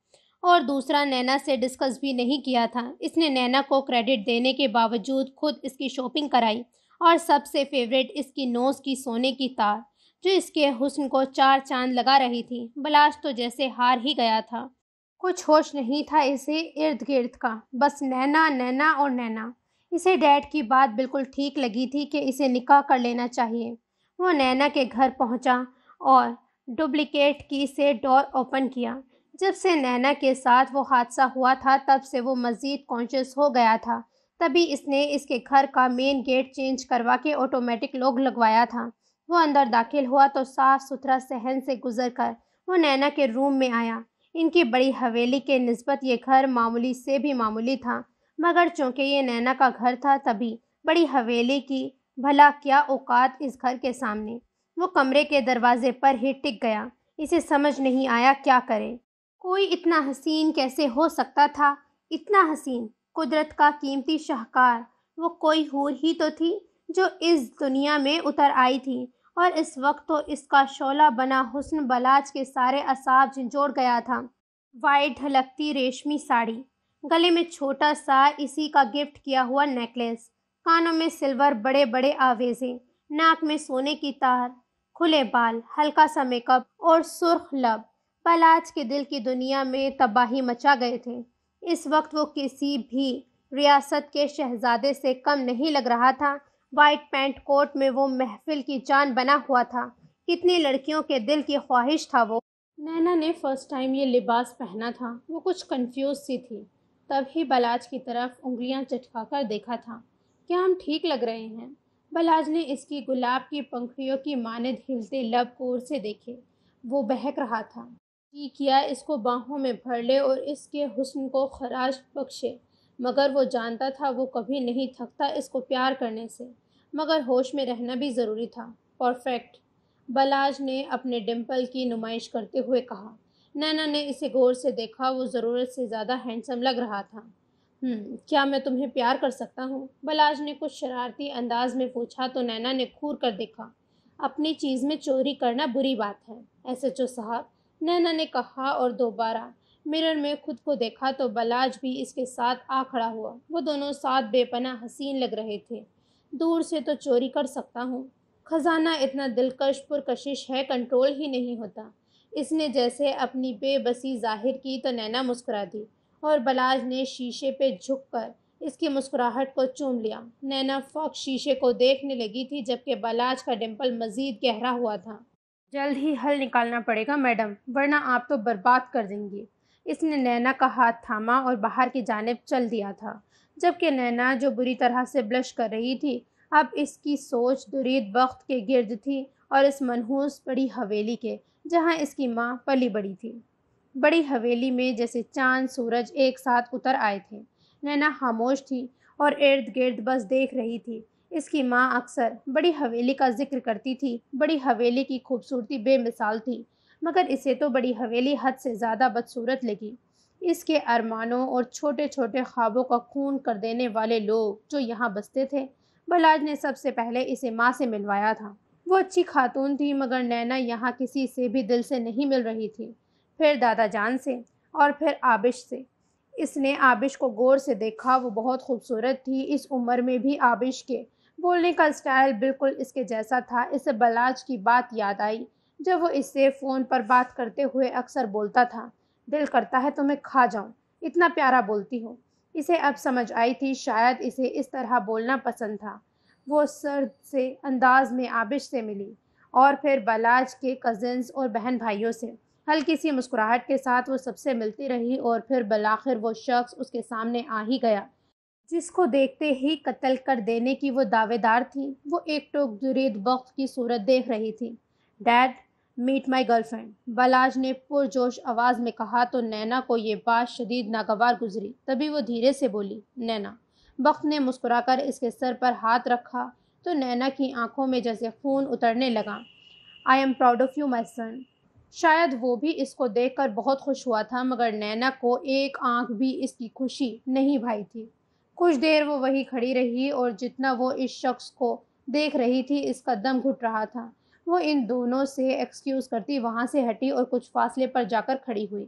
और दूसरा नैना से डिस्कस भी नहीं किया था इसने नैना को क्रेडिट देने के बावजूद खुद इसकी शॉपिंग कराई और सबसे फेवरेट इसकी नोज़ की सोने की तार जो इसके हुस्न को चार चांद लगा रही थी बलाश तो जैसे हार ही गया था कुछ होश नहीं था इसे इर्द गिर्द का बस नैना नैना और नैना इसे डैड की बात बिल्कुल ठीक लगी थी कि इसे निकाह कर लेना चाहिए वो नैना के घर पहुंचा और डुप्लीकेट की से डोर ओपन किया जब से नैना के साथ वो हादसा हुआ था तब से वो मज़ीद कॉन्शियस हो गया था तभी इसने इसके घर का मेन गेट चेंज करवा के ऑटोमेटिक लॉक लगवाया था वो अंदर दाखिल हुआ तो साफ़ सुथरा सहन से गुजर कर वो नैना के रूम में आया इनकी बड़ी हवेली के नस्बत ये घर मामूली से भी मामूली था मगर चूँकि ये नैना का घर था तभी बड़ी हवेली की भला क्या औकात इस घर के सामने वो कमरे के दरवाजे पर ही टिक गया इसे समझ नहीं आया क्या करें कोई इतना हसीन कैसे हो सकता था इतना हसीन कुदरत का कीमती शाहकार वो कोई हूर ही तो थी जो इस दुनिया में उतर आई थी और इस वक्त तो इसका शोला बना हुस्न बलाज के सारे असाब झिझोड़ गया था वाइट ढलकती रेशमी साड़ी गले में छोटा सा इसी का गिफ्ट किया हुआ नेकलेस कानों में सिल्वर बड़े बड़े आवेजे नाक में सोने की तार खुले बाल हल्का सा मेकअप और सुर्ख लब पलाज के दिल की दुनिया में तबाही मचा गए थे इस वक्त वो किसी भी रियासत के शहजादे से कम नहीं लग रहा था वाइट पैंट कोट में वो महफिल की जान बना हुआ था कितनी लड़कियों के दिल की ख्वाहिश था वो नैना ने फर्स्ट टाइम ये लिबास पहना था वो कुछ कंफ्यूज सी थी तभी बलाज की तरफ उंगलियां चटका कर देखा था क्या हम ठीक लग रहे हैं बलाज ने इसकी गुलाब की पंखड़ियों की मानद हिलते लब कोर से देखे वो बहक रहा था जी किया इसको बाहों में भर ले और इसके हुस्न को खराज बख्शे मगर वो जानता था वो कभी नहीं थकता इसको प्यार करने से मगर होश में रहना भी ज़रूरी था परफेक्ट बलाज ने अपने डिम्पल की नुमाइश करते हुए कहा नैना ने इसे गौर से देखा वो ज़रूरत से ज़्यादा हैंडसम लग रहा था हम्म, क्या मैं तुम्हें प्यार कर सकता हूँ बलाज ने कुछ शरारती अंदाज में पूछा तो नैना ने खूर कर देखा अपनी चीज़ में चोरी करना बुरी बात है एस एच ओ साहब नैना ने कहा और दोबारा मिरर में खुद को देखा तो बलाज भी इसके साथ आ खड़ा हुआ वो दोनों साथ बेपना हसीन लग रहे थे दूर से तो चोरी कर सकता हूँ खजाना इतना दिलकश पुरकशिश है कंट्रोल ही नहीं होता इसने जैसे अपनी बेबसी जाहिर की तो नैना मुस्कुरा दी और बलाज ने शीशे पे झुककर इसकी मुस्कुराहट को चूम लिया नैना फौक शीशे को देखने लगी थी जबकि बलाज का डिम्पल मज़ीद गहरा हुआ था जल्द ही हल निकालना पड़ेगा मैडम वरना आप तो बर्बाद कर देंगे इसने नैना का हाथ थामा और बाहर की जानब चल दिया था जबकि नैना जो बुरी तरह से ब्लश कर रही थी अब इसकी सोच दुरीद वक्त के गिर्द थी और इस मनहूस बड़ी हवेली के जहाँ इसकी माँ पली बड़ी थी बड़ी हवेली में जैसे चांद सूरज एक साथ उतर आए थे नैना खामोश थी और इर्द गिर्द बस देख रही थी इसकी माँ अक्सर बड़ी हवेली का जिक्र करती थी बड़ी हवेली की खूबसूरती बेमिसाल थी मगर इसे तो बड़ी हवेली हद से ज़्यादा बदसूरत लगी इसके अरमानों और छोटे छोटे ख्वाबों का खून कर देने वाले लोग जो यहाँ बसते थे बलाज ने सबसे पहले इसे माँ से मिलवाया था वो अच्छी खातून थी मगर नैना यहाँ किसी से भी दिल से नहीं मिल रही थी फिर दादा जान से और फिर आबिश से इसने आबिश को गौर से देखा वो बहुत खूबसूरत थी इस उम्र में भी आबिश के बोलने का स्टाइल बिल्कुल इसके जैसा था इसे बलाज की बात याद आई जब वो इससे फ़ोन पर बात करते हुए अक्सर बोलता था दिल करता है तो मैं खा जाऊँ इतना प्यारा बोलती हूँ इसे अब समझ आई थी शायद इसे इस तरह बोलना पसंद था वो सर्द से अंदाज में आबिश से मिली और फिर बलाज के कज़न्स और बहन भाइयों से हल्की सी मुस्कुराहट के साथ वो सबसे मिलती रही और फिर बलाखिर वो शख्स उसके सामने आ ही गया जिसको देखते ही कत्ल कर देने की वो दावेदार थी वो एक टोक दुरीद वक्त की सूरत देख रही थी dad meet my girlfriend Balaj ने पुरजोश आवाज़ में कहा तो नैना को ये बात शदीद नागवार गुजरी तभी वो धीरे से बोली नैना वक्त ने मुस्कुराकर इसके सर पर हाथ रखा तो नैना की आंखों में जैसे खून उतरने लगा I am proud of you my son शायद वो भी इसको देखकर बहुत खुश हुआ था मगर नैना को एक आंख भी इसकी खुशी नहीं भाई थी कुछ देर वो वही खड़ी रही और जितना वो इस शख्स को देख रही थी इसका दम घुट रहा था वो इन दोनों से एक्सक्यूज़ करती वहाँ से हटी और कुछ फासले पर जाकर खड़ी हुई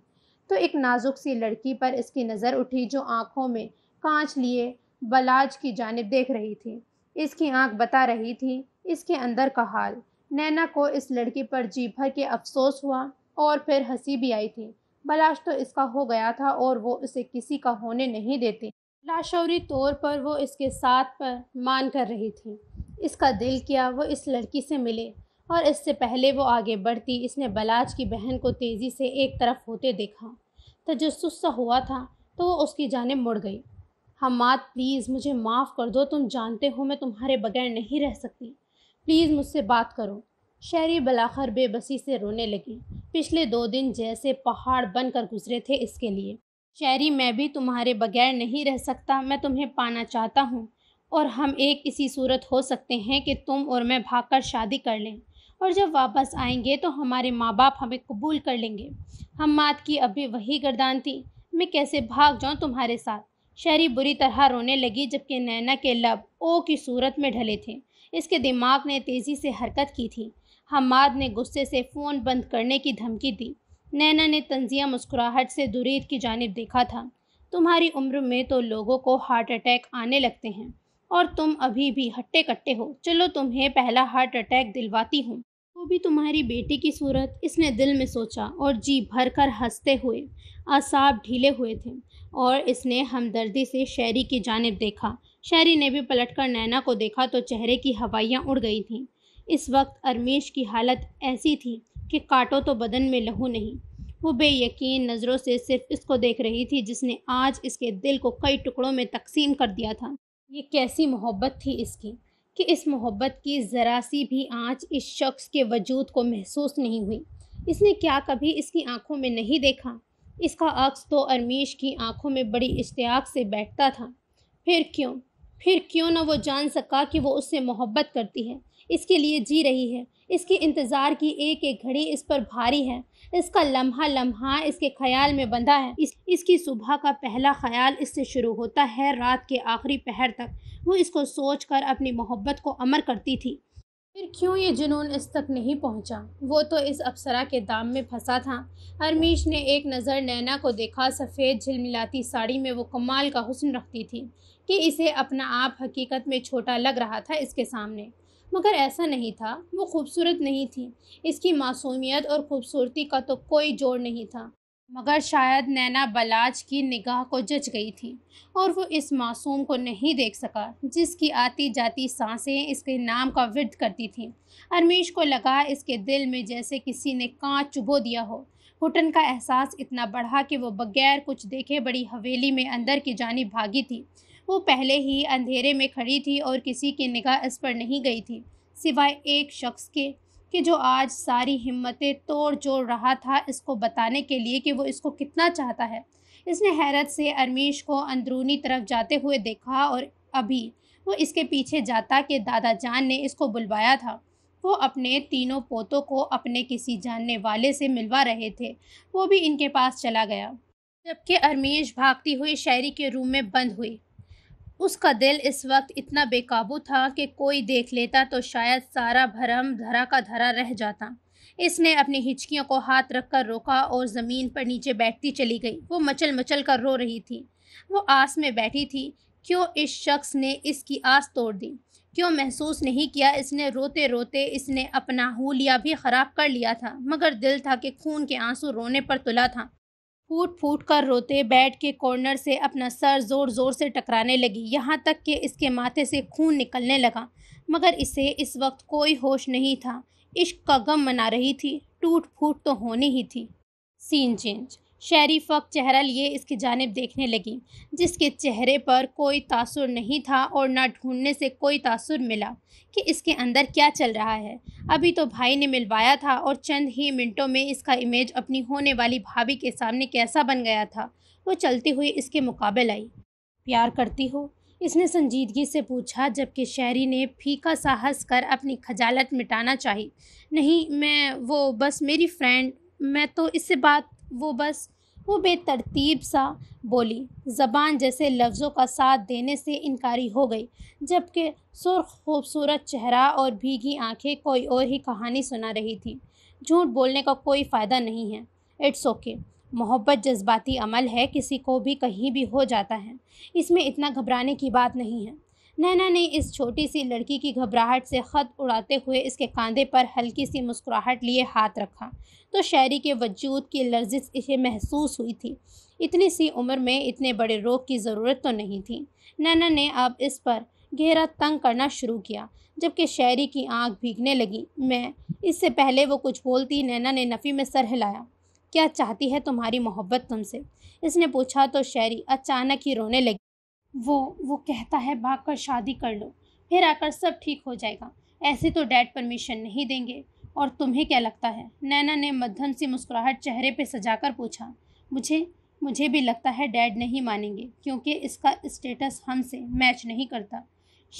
तो एक नाजुक सी लड़की पर इसकी नज़र उठी जो आँखों में कांच लिए बलाज की जानब देख रही थी इसकी आँख बता रही थी इसके अंदर का हाल नैना को इस लड़की पर जी भर के अफसोस हुआ और फिर हंसी भी आई थी बलाज तो इसका हो गया था और वो इसे किसी का होने नहीं देती लाशौरी तौर पर वो इसके साथ पर मान कर रही थी इसका दिल किया वो इस लड़की से मिले और इससे पहले वो आगे बढ़ती इसने बलाज की बहन को तेज़ी से एक तरफ होते देखा तजस्स सुस्सा हुआ था तो वो उसकी जानब मुड़ गई हमाद हाँ, प्लीज़ मुझे माफ़ कर दो तुम जानते हो मैं तुम्हारे बगैर नहीं रह सकती प्लीज़ मुझसे बात करो शहरी बलाखर बेबसी से रोने लगी पिछले दो दिन जैसे पहाड़ बन कर गुजरे थे इसके लिए शहरी मैं भी तुम्हारे बगैर नहीं रह सकता मैं तुम्हें पाना चाहता हूँ और हम एक इसी सूरत हो सकते हैं कि तुम और मैं भागकर शादी कर लें और जब वापस आएंगे तो हमारे माँ बाप हमें कबूल कर लेंगे हम मात की अभी वही गर्दान थी मैं कैसे भाग जाऊँ तुम्हारे साथ शहरी बुरी तरह रोने लगी जबकि नैना के लब ओ की सूरत में ढले थे इसके दिमाग ने तेज़ी से हरकत की थी हमाद ने गुस्से से फ़ोन बंद करने की धमकी दी नैना ने तंजिया मुस्कुराहट से दुरीद की जानब देखा था तुम्हारी उम्र में तो लोगों को हार्ट अटैक आने लगते हैं और तुम अभी भी हट्टे कट्टे हो चलो तुम्हें पहला हार्ट अटैक दिलवाती हूँ वो भी तुम्हारी बेटी की सूरत इसने दिल में सोचा और जी भर कर हंसते हुए आसाब ढीले हुए थे और इसने हमदर्दी से शहरी की जानब देखा शहरी ने भी पलटकर नैना को देखा तो चेहरे की हवाइयाँ उड़ गई थीं इस वक्त अरमेश की हालत ऐसी थी कि काटो तो बदन में लहू नहीं वो बेयकीन नज़रों से सिर्फ इसको देख रही थी जिसने आज इसके दिल को कई टुकड़ों में तकसीम कर दिया था ये कैसी मोहब्बत थी इसकी कि इस मोहब्बत की ज़रा सी भी आँच इस शख्स के वजूद को महसूस नहीं हुई इसने क्या कभी इसकी आंखों में नहीं देखा इसका अक्स तो अरमीश की आंखों में बड़ी इश्तियाक से बैठता था फिर क्यों फिर क्यों ना वो जान सका कि वो उससे मोहब्बत करती है इसके लिए जी रही है इसके इंतज़ार की एक एक घड़ी इस पर भारी है इसका लम्हा लम्हा इसके ख्याल में बंधा है इस, इसकी सुबह का पहला ख्याल इससे शुरू होता है रात के आखिरी पहर तक वो इसको सोच कर अपनी मोहब्बत को अमर करती थी फिर क्यों ये जुनून इस तक नहीं पहुंचा? वो तो इस अप्सरा के दाम में फंसा था अरमीश ने एक नज़र नैना को देखा सफ़ेद झिलमिलाती साड़ी में वो कमाल का हुसन रखती थी कि इसे अपना आप हकीकत में छोटा लग रहा था इसके सामने मगर ऐसा नहीं था वो खूबसूरत नहीं थी इसकी मासूमियत और खूबसूरती का तो कोई जोड़ नहीं था मगर शायद नैना बलाज की निगाह को जच गई थी और वो इस मासूम को नहीं देख सका जिसकी आती जाती सांसें इसके नाम का विद करती थीं अरमीश को लगा इसके दिल में जैसे किसी ने कांच चुभो दिया हो घुटन का एहसास इतना बढ़ा कि वो बगैर कुछ देखे बड़ी हवेली में अंदर की जानी भागी थी वो पहले ही अंधेरे में खड़ी थी और किसी की निगाह इस पर नहीं गई थी सिवाय एक शख्स के कि जो आज सारी हिम्मतें तोड़ जोड़ रहा था इसको बताने के लिए कि वो इसको कितना चाहता है इसने हैरत से अरमीश को अंदरूनी तरफ जाते हुए देखा और अभी वो इसके पीछे जाता कि दादा जान ने इसको बुलवाया था वो अपने तीनों पोतों को अपने किसी जानने वाले से मिलवा रहे थे वो भी इनके पास चला गया जबकि अरमीश भागती हुई शायरी के रूम में बंद हुई उसका दिल इस वक्त इतना बेकाबू था कि कोई देख लेता तो शायद सारा भरम धरा का धरा रह जाता इसने अपनी हिचकियों को हाथ रखकर रोका और ज़मीन पर नीचे बैठती चली गई वो मचल मचल कर रो रही थी वो आस में बैठी थी क्यों इस शख्स ने इसकी आस तोड़ दी क्यों महसूस नहीं किया इसने रोते रोते इसने अपना हुलिया भी ख़राब कर लिया था मगर दिल था कि खून के आंसू रोने पर तुला था फूट फूट कर रोते बेड के कॉर्नर से अपना सर ज़ोर ज़ोर से टकराने लगी यहाँ तक कि इसके माथे से खून निकलने लगा मगर इसे इस वक्त कोई होश नहीं था इश्क का गम मना रही थी टूट फूट तो होनी ही थी सीन चेंज फक चेहरा लिए इसकी जानब देखने लगी जिसके चेहरे पर कोई तासुर नहीं था और ना ढूंढने से कोई तासुर मिला कि इसके अंदर क्या चल रहा है अभी तो भाई ने मिलवाया था और चंद ही मिनटों में इसका इमेज अपनी होने वाली भाभी के सामने कैसा बन गया था वो चलती हुई इसके मुकाबले आई प्यार करती हो इसने संजीदगी से पूछा जबकि शहरी ने फीका सा हंस कर अपनी खजालत मिटाना चाही नहीं मैं वो बस मेरी फ्रेंड मैं तो इससे बात वो बस वो बेतरतीब सा बोली ज़बान जैसे लफ्ज़ों का साथ देने से इनकारी हो गई जबकि सुर्ख खूबसूरत चेहरा और भीगी आंखें कोई और ही कहानी सुना रही थी झूठ बोलने का कोई फ़ायदा नहीं है इट्स ओके okay. मोहब्बत जज्बाती अमल है किसी को भी कहीं भी हो जाता है इसमें इतना घबराने की बात नहीं है नैना ने इस छोटी सी लड़की की घबराहट से ख़त उड़ाते हुए इसके कंधे पर हल्की सी मुस्कुराहट लिए हाथ रखा तो शायरी के वजूद की लर्जिश इसे महसूस हुई थी इतनी सी उम्र में इतने बड़े रोग की ज़रूरत तो नहीं थी नैना ने अब इस पर गहरा तंग करना शुरू किया जबकि शायरी की आंख भीगने लगी मैं इससे पहले वो कुछ बोलती नैना ने नफ़ी में सर हिलाया क्या चाहती है तुम्हारी मोहब्बत तुमसे इसने पूछा तो शहरी अचानक ही रोने लगी वो वो कहता है भाग कर शादी कर लो फिर आकर सब ठीक हो जाएगा ऐसे तो डैड परमिशन नहीं देंगे और तुम्हें क्या लगता है नैना ने मध्यम सी मुस्कुराहट चेहरे सजा सजाकर पूछा मुझे मुझे भी लगता है डैड नहीं मानेंगे क्योंकि इसका स्टेटस हमसे मैच नहीं करता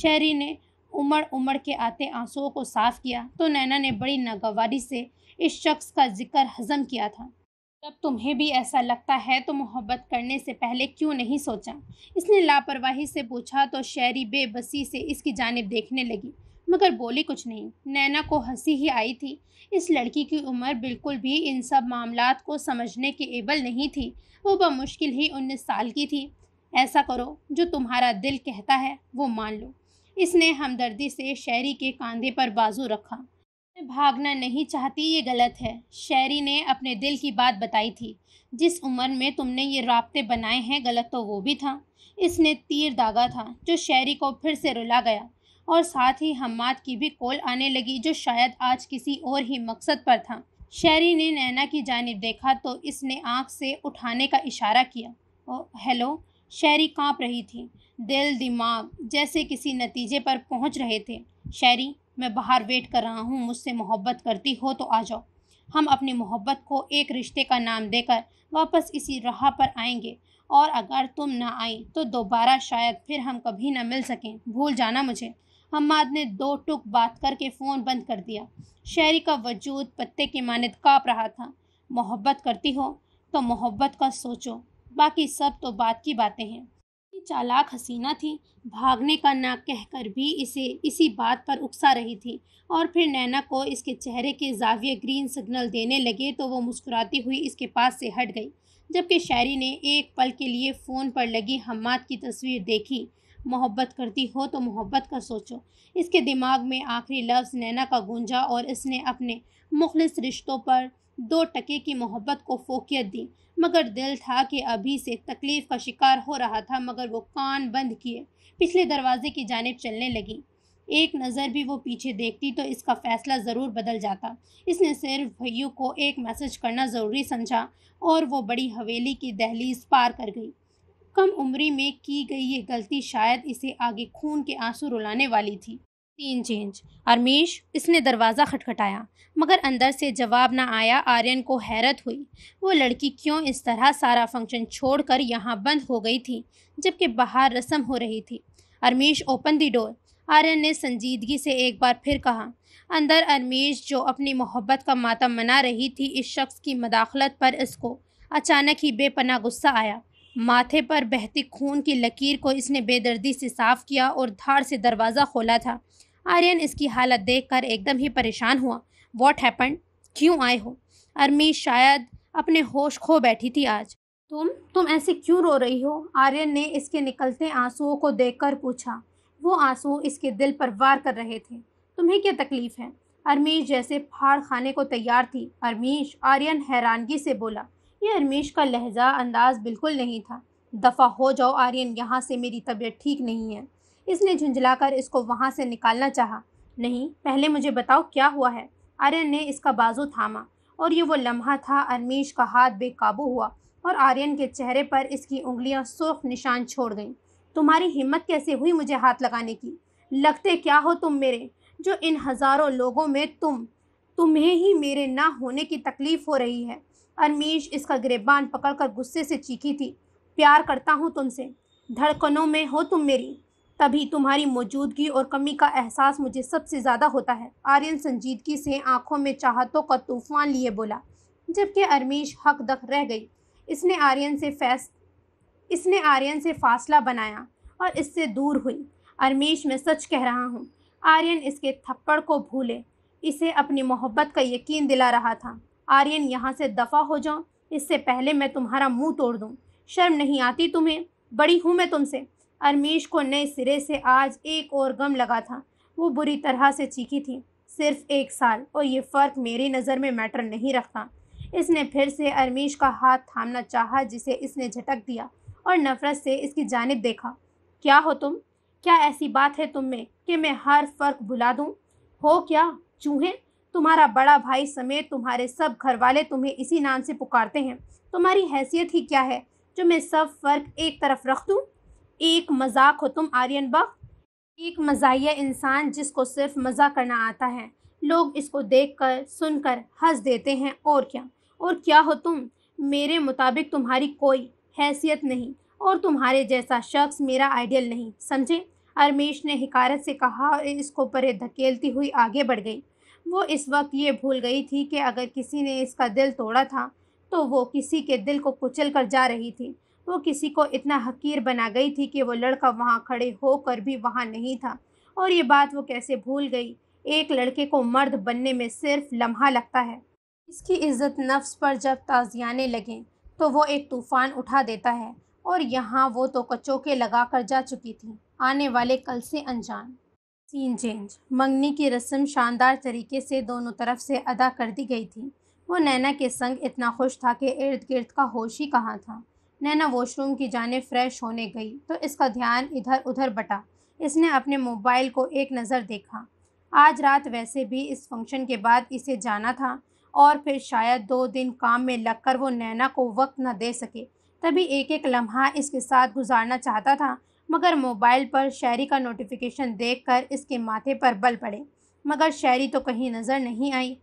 शहरी ने उमड़ उमड़ के आते आंसुओं को साफ किया तो नैना ने बड़ी नागवारी से इस शख्स का जिक्र हजम किया था जब तुम्हें भी ऐसा लगता है तो मोहब्बत करने से पहले क्यों नहीं सोचा इसने लापरवाही से पूछा तो शहरी बेबसी से इसकी जानब देखने लगी मगर बोली कुछ नहीं नैना को हंसी ही आई थी इस लड़की की उम्र बिल्कुल भी इन सब मामला को समझने के एबल नहीं थी वो बमुश्किल ही उन्नीस साल की थी ऐसा करो जो तुम्हारा दिल कहता है वो मान लो इसने हमदर्दी से शहरी के कंधे पर बाजू रखा भागना नहीं चाहती ये गलत है शहरी ने अपने दिल की बात बताई थी जिस उम्र में तुमने ये रबते बनाए हैं गलत तो वो भी था इसने तीर दागा था जो शहरी को फिर से रुला गया और साथ ही हमाद की भी कॉल आने लगी जो शायद आज किसी और ही मकसद पर था शहरी ने नैना की जानब देखा तो इसने आंख से उठाने का इशारा किया ओ हेलो शहरी कांप रही थी दिल दिमाग जैसे किसी नतीजे पर पहुंच रहे थे शहरी मैं बाहर वेट कर रहा हूँ मुझसे मोहब्बत करती हो तो आ जाओ हम अपनी मोहब्बत को एक रिश्ते का नाम देकर वापस इसी राह पर आएंगे और अगर तुम ना आई तो दोबारा शायद फिर हम कभी ना मिल सकें भूल जाना मुझे हमाद ने दो टुक बात करके फ़ोन बंद कर दिया शहरी का वजूद पत्ते के मानद काँप रहा था मोहब्बत करती हो तो मोहब्बत का सोचो बाकी सब तो बात की बातें हैं चालाक हसीना थी भागने का ना कहकर भी इसे इसी बात पर उकसा रही थी और फिर नैना को इसके चेहरे के जाविये ग्रीन सिग्नल देने लगे तो वो मुस्कुराती हुई इसके पास से हट गई जबकि शायरी ने एक पल के लिए फ़ोन पर लगी हम्माद की तस्वीर देखी मोहब्बत करती हो तो मोहब्बत का सोचो इसके दिमाग में आखिरी लफ्ज़ नैना का गूंजा और इसने अपने मुखलिस रिश्तों पर दो टके की मोहब्बत को फोकियत दी मगर दिल था कि अभी से तकलीफ़ का शिकार हो रहा था मगर वो कान बंद किए पिछले दरवाजे की जानब चलने लगी एक नज़र भी वो पीछे देखती तो इसका फ़ैसला ज़रूर बदल जाता इसने सिर्फ भैयू को एक मैसेज करना ज़रूरी समझा और वो बड़ी हवेली की दहलीज पार कर गई कम उम्री में की गई ये गलती शायद इसे आगे खून के आंसू रुलाने वाली थी तीन चेंज अरमीश इसने दरवाज़ा खटखटाया मगर अंदर से जवाब ना आया आर्यन को हैरत हुई वो लड़की क्यों इस तरह सारा फंक्शन छोड़कर यहाँ बंद हो गई थी जबकि बाहर रस्म हो रही थी अरमेश ओपन दी डोर आर्यन ने संजीदगी से एक बार फिर कहा अंदर अरमेश जो अपनी मोहब्बत का मातम मना रही थी इस शख्स की मदाखलत पर इसको अचानक ही बेपना गुस्सा आया माथे पर बहती खून की लकीर को इसने बेदर्दी से साफ किया और धार से दरवाज़ा खोला था आर्यन इसकी हालत देखकर एकदम ही परेशान हुआ वॉट हैपन क्यों आए हो अरमी शायद अपने होश खो बैठी थी आज तुम तुम ऐसे क्यों रो रही हो आर्यन ने इसके निकलते आंसुओं को देखकर पूछा वो आंसू इसके दिल पर वार कर रहे थे तुम्हें क्या तकलीफ़ है अरमीश जैसे फाड़ खाने को तैयार थी अरमीश आर्यन हैरानगी से बोला ये अरमेश का लहजा अंदाज बिल्कुल नहीं था दफ़ा हो जाओ आर्यन यहाँ से मेरी तबीयत ठीक नहीं है इसने झुंझलाकर इसको वहाँ से निकालना चाहा नहीं पहले मुझे बताओ क्या हुआ है आर्यन ने इसका बाजू थामा और ये वो लम्हा था अरमेश का हाथ बेकाबू हुआ और आर्यन के चेहरे पर इसकी उंगलियां सुर्ख निशान छोड़ गईं तुम्हारी हिम्मत कैसे हुई मुझे हाथ लगाने की लगते क्या हो तुम मेरे जो इन हज़ारों लोगों में तुम तुम्हें ही मेरे ना होने की तकलीफ़ हो रही है अरमीश इसका गिरेबान पकड़कर गुस्से से चीखी थी प्यार करता हूँ तुमसे धड़कनों में हो तुम मेरी तभी तुम्हारी मौजूदगी और कमी का एहसास मुझे सबसे ज़्यादा होता है आर्यन संजीदगी से आंखों में चाहतों का तूफान लिए बोला जबकि अरमीश हक दख रह गई इसने आर्यन से फैस इसने आर्यन से फासला बनाया और इससे दूर हुई अरमीश मैं सच कह रहा हूँ आर्यन इसके थप्पड़ को भूले इसे अपनी मोहब्बत का यकीन दिला रहा था आर्यन यहाँ से दफा हो जाओ इससे पहले मैं तुम्हारा मुंह तोड़ दूँ शर्म नहीं आती तुम्हें बड़ी हूँ मैं तुमसे अरमीश को नए सिरे से आज एक और गम लगा था वो बुरी तरह से चीखी थी सिर्फ एक साल और ये फ़र्क मेरी नज़र में मैटर नहीं रखता इसने फिर से अरमीश का हाथ थामना चाहा जिसे इसने झटक दिया और नफ़रत से इसकी जानब देखा क्या हो तुम क्या ऐसी बात है तुम में कि मैं हर फ़र्क भुला दूँ हो क्या चूहे तुम्हारा बड़ा भाई समेत तुम्हारे सब घर वाले तुम्हें इसी नाम से पुकारते हैं तुम्हारी हैसियत ही क्या है जो मैं सब फ़र्क एक तरफ रख दूँ एक मजाक हो तुम आर्यन बख एक मजाहिया इंसान जिसको सिर्फ मज़ा करना आता है लोग इसको देख कर सुनकर हंस देते हैं और क्या और क्या हो तुम मेरे मुताबिक तुम्हारी कोई हैसियत नहीं और तुम्हारे जैसा शख्स मेरा आइडियल नहीं समझे अरमेश ने हिकारत से कहा और इसको परे धकेलती हुई आगे बढ़ गई वो इस वक्त ये भूल गई थी कि अगर किसी ने इसका दिल तोड़ा था तो वो किसी के दिल को कुचल कर जा रही थी वो किसी को इतना हकीर बना गई थी कि वो लड़का वहाँ खड़े होकर भी वहाँ नहीं था और ये बात वो कैसे भूल गई एक लड़के को मर्द बनने में सिर्फ लम्हा लगता है इसकी इज्जत नफ्स पर जब ताजियाने लगें तो वो एक तूफ़ान उठा देता है और यहाँ वो तो कचोके लगा कर जा चुकी थी आने वाले कल से अनजान सीन चेंज मंगनी की रस्म शानदार तरीके से दोनों तरफ से अदा कर दी गई थी वो नैना के संग इतना खुश था कि इर्द गिर्द का होश ही कहाँ था नैना वॉशरूम की जाने फ्रेश होने गई तो इसका ध्यान इधर उधर बटा इसने अपने मोबाइल को एक नज़र देखा आज रात वैसे भी इस फंक्शन के बाद इसे जाना था और फिर शायद दो दिन काम में लगकर वो नैना को वक्त न दे सके तभी एक एक लम्हा इसके साथ गुजारना चाहता था मगर मोबाइल पर शायरी का नोटिफिकेशन देखकर इसके माथे पर बल पड़े मगर शायरी तो कहीं नज़र नहीं आई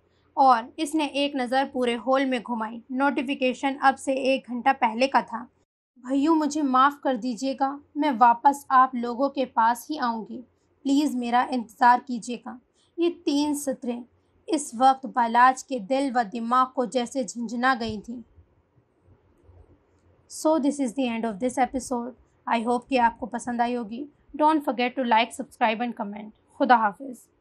और इसने एक नज़र पूरे हॉल में घुमाई नोटिफिकेशन अब से एक घंटा पहले का था भैयू मुझे माफ़ कर दीजिएगा मैं वापस आप लोगों के पास ही आऊँगी प्लीज़ मेरा इंतज़ार कीजिएगा ये तीन सत्रें इस वक्त बालाज के दिल व दिमाग को जैसे झंझना गई थी so this is the end of this episode I hope कि आपको पसंद आई होगी don't forget to like subscribe and comment खुदा हाफिज़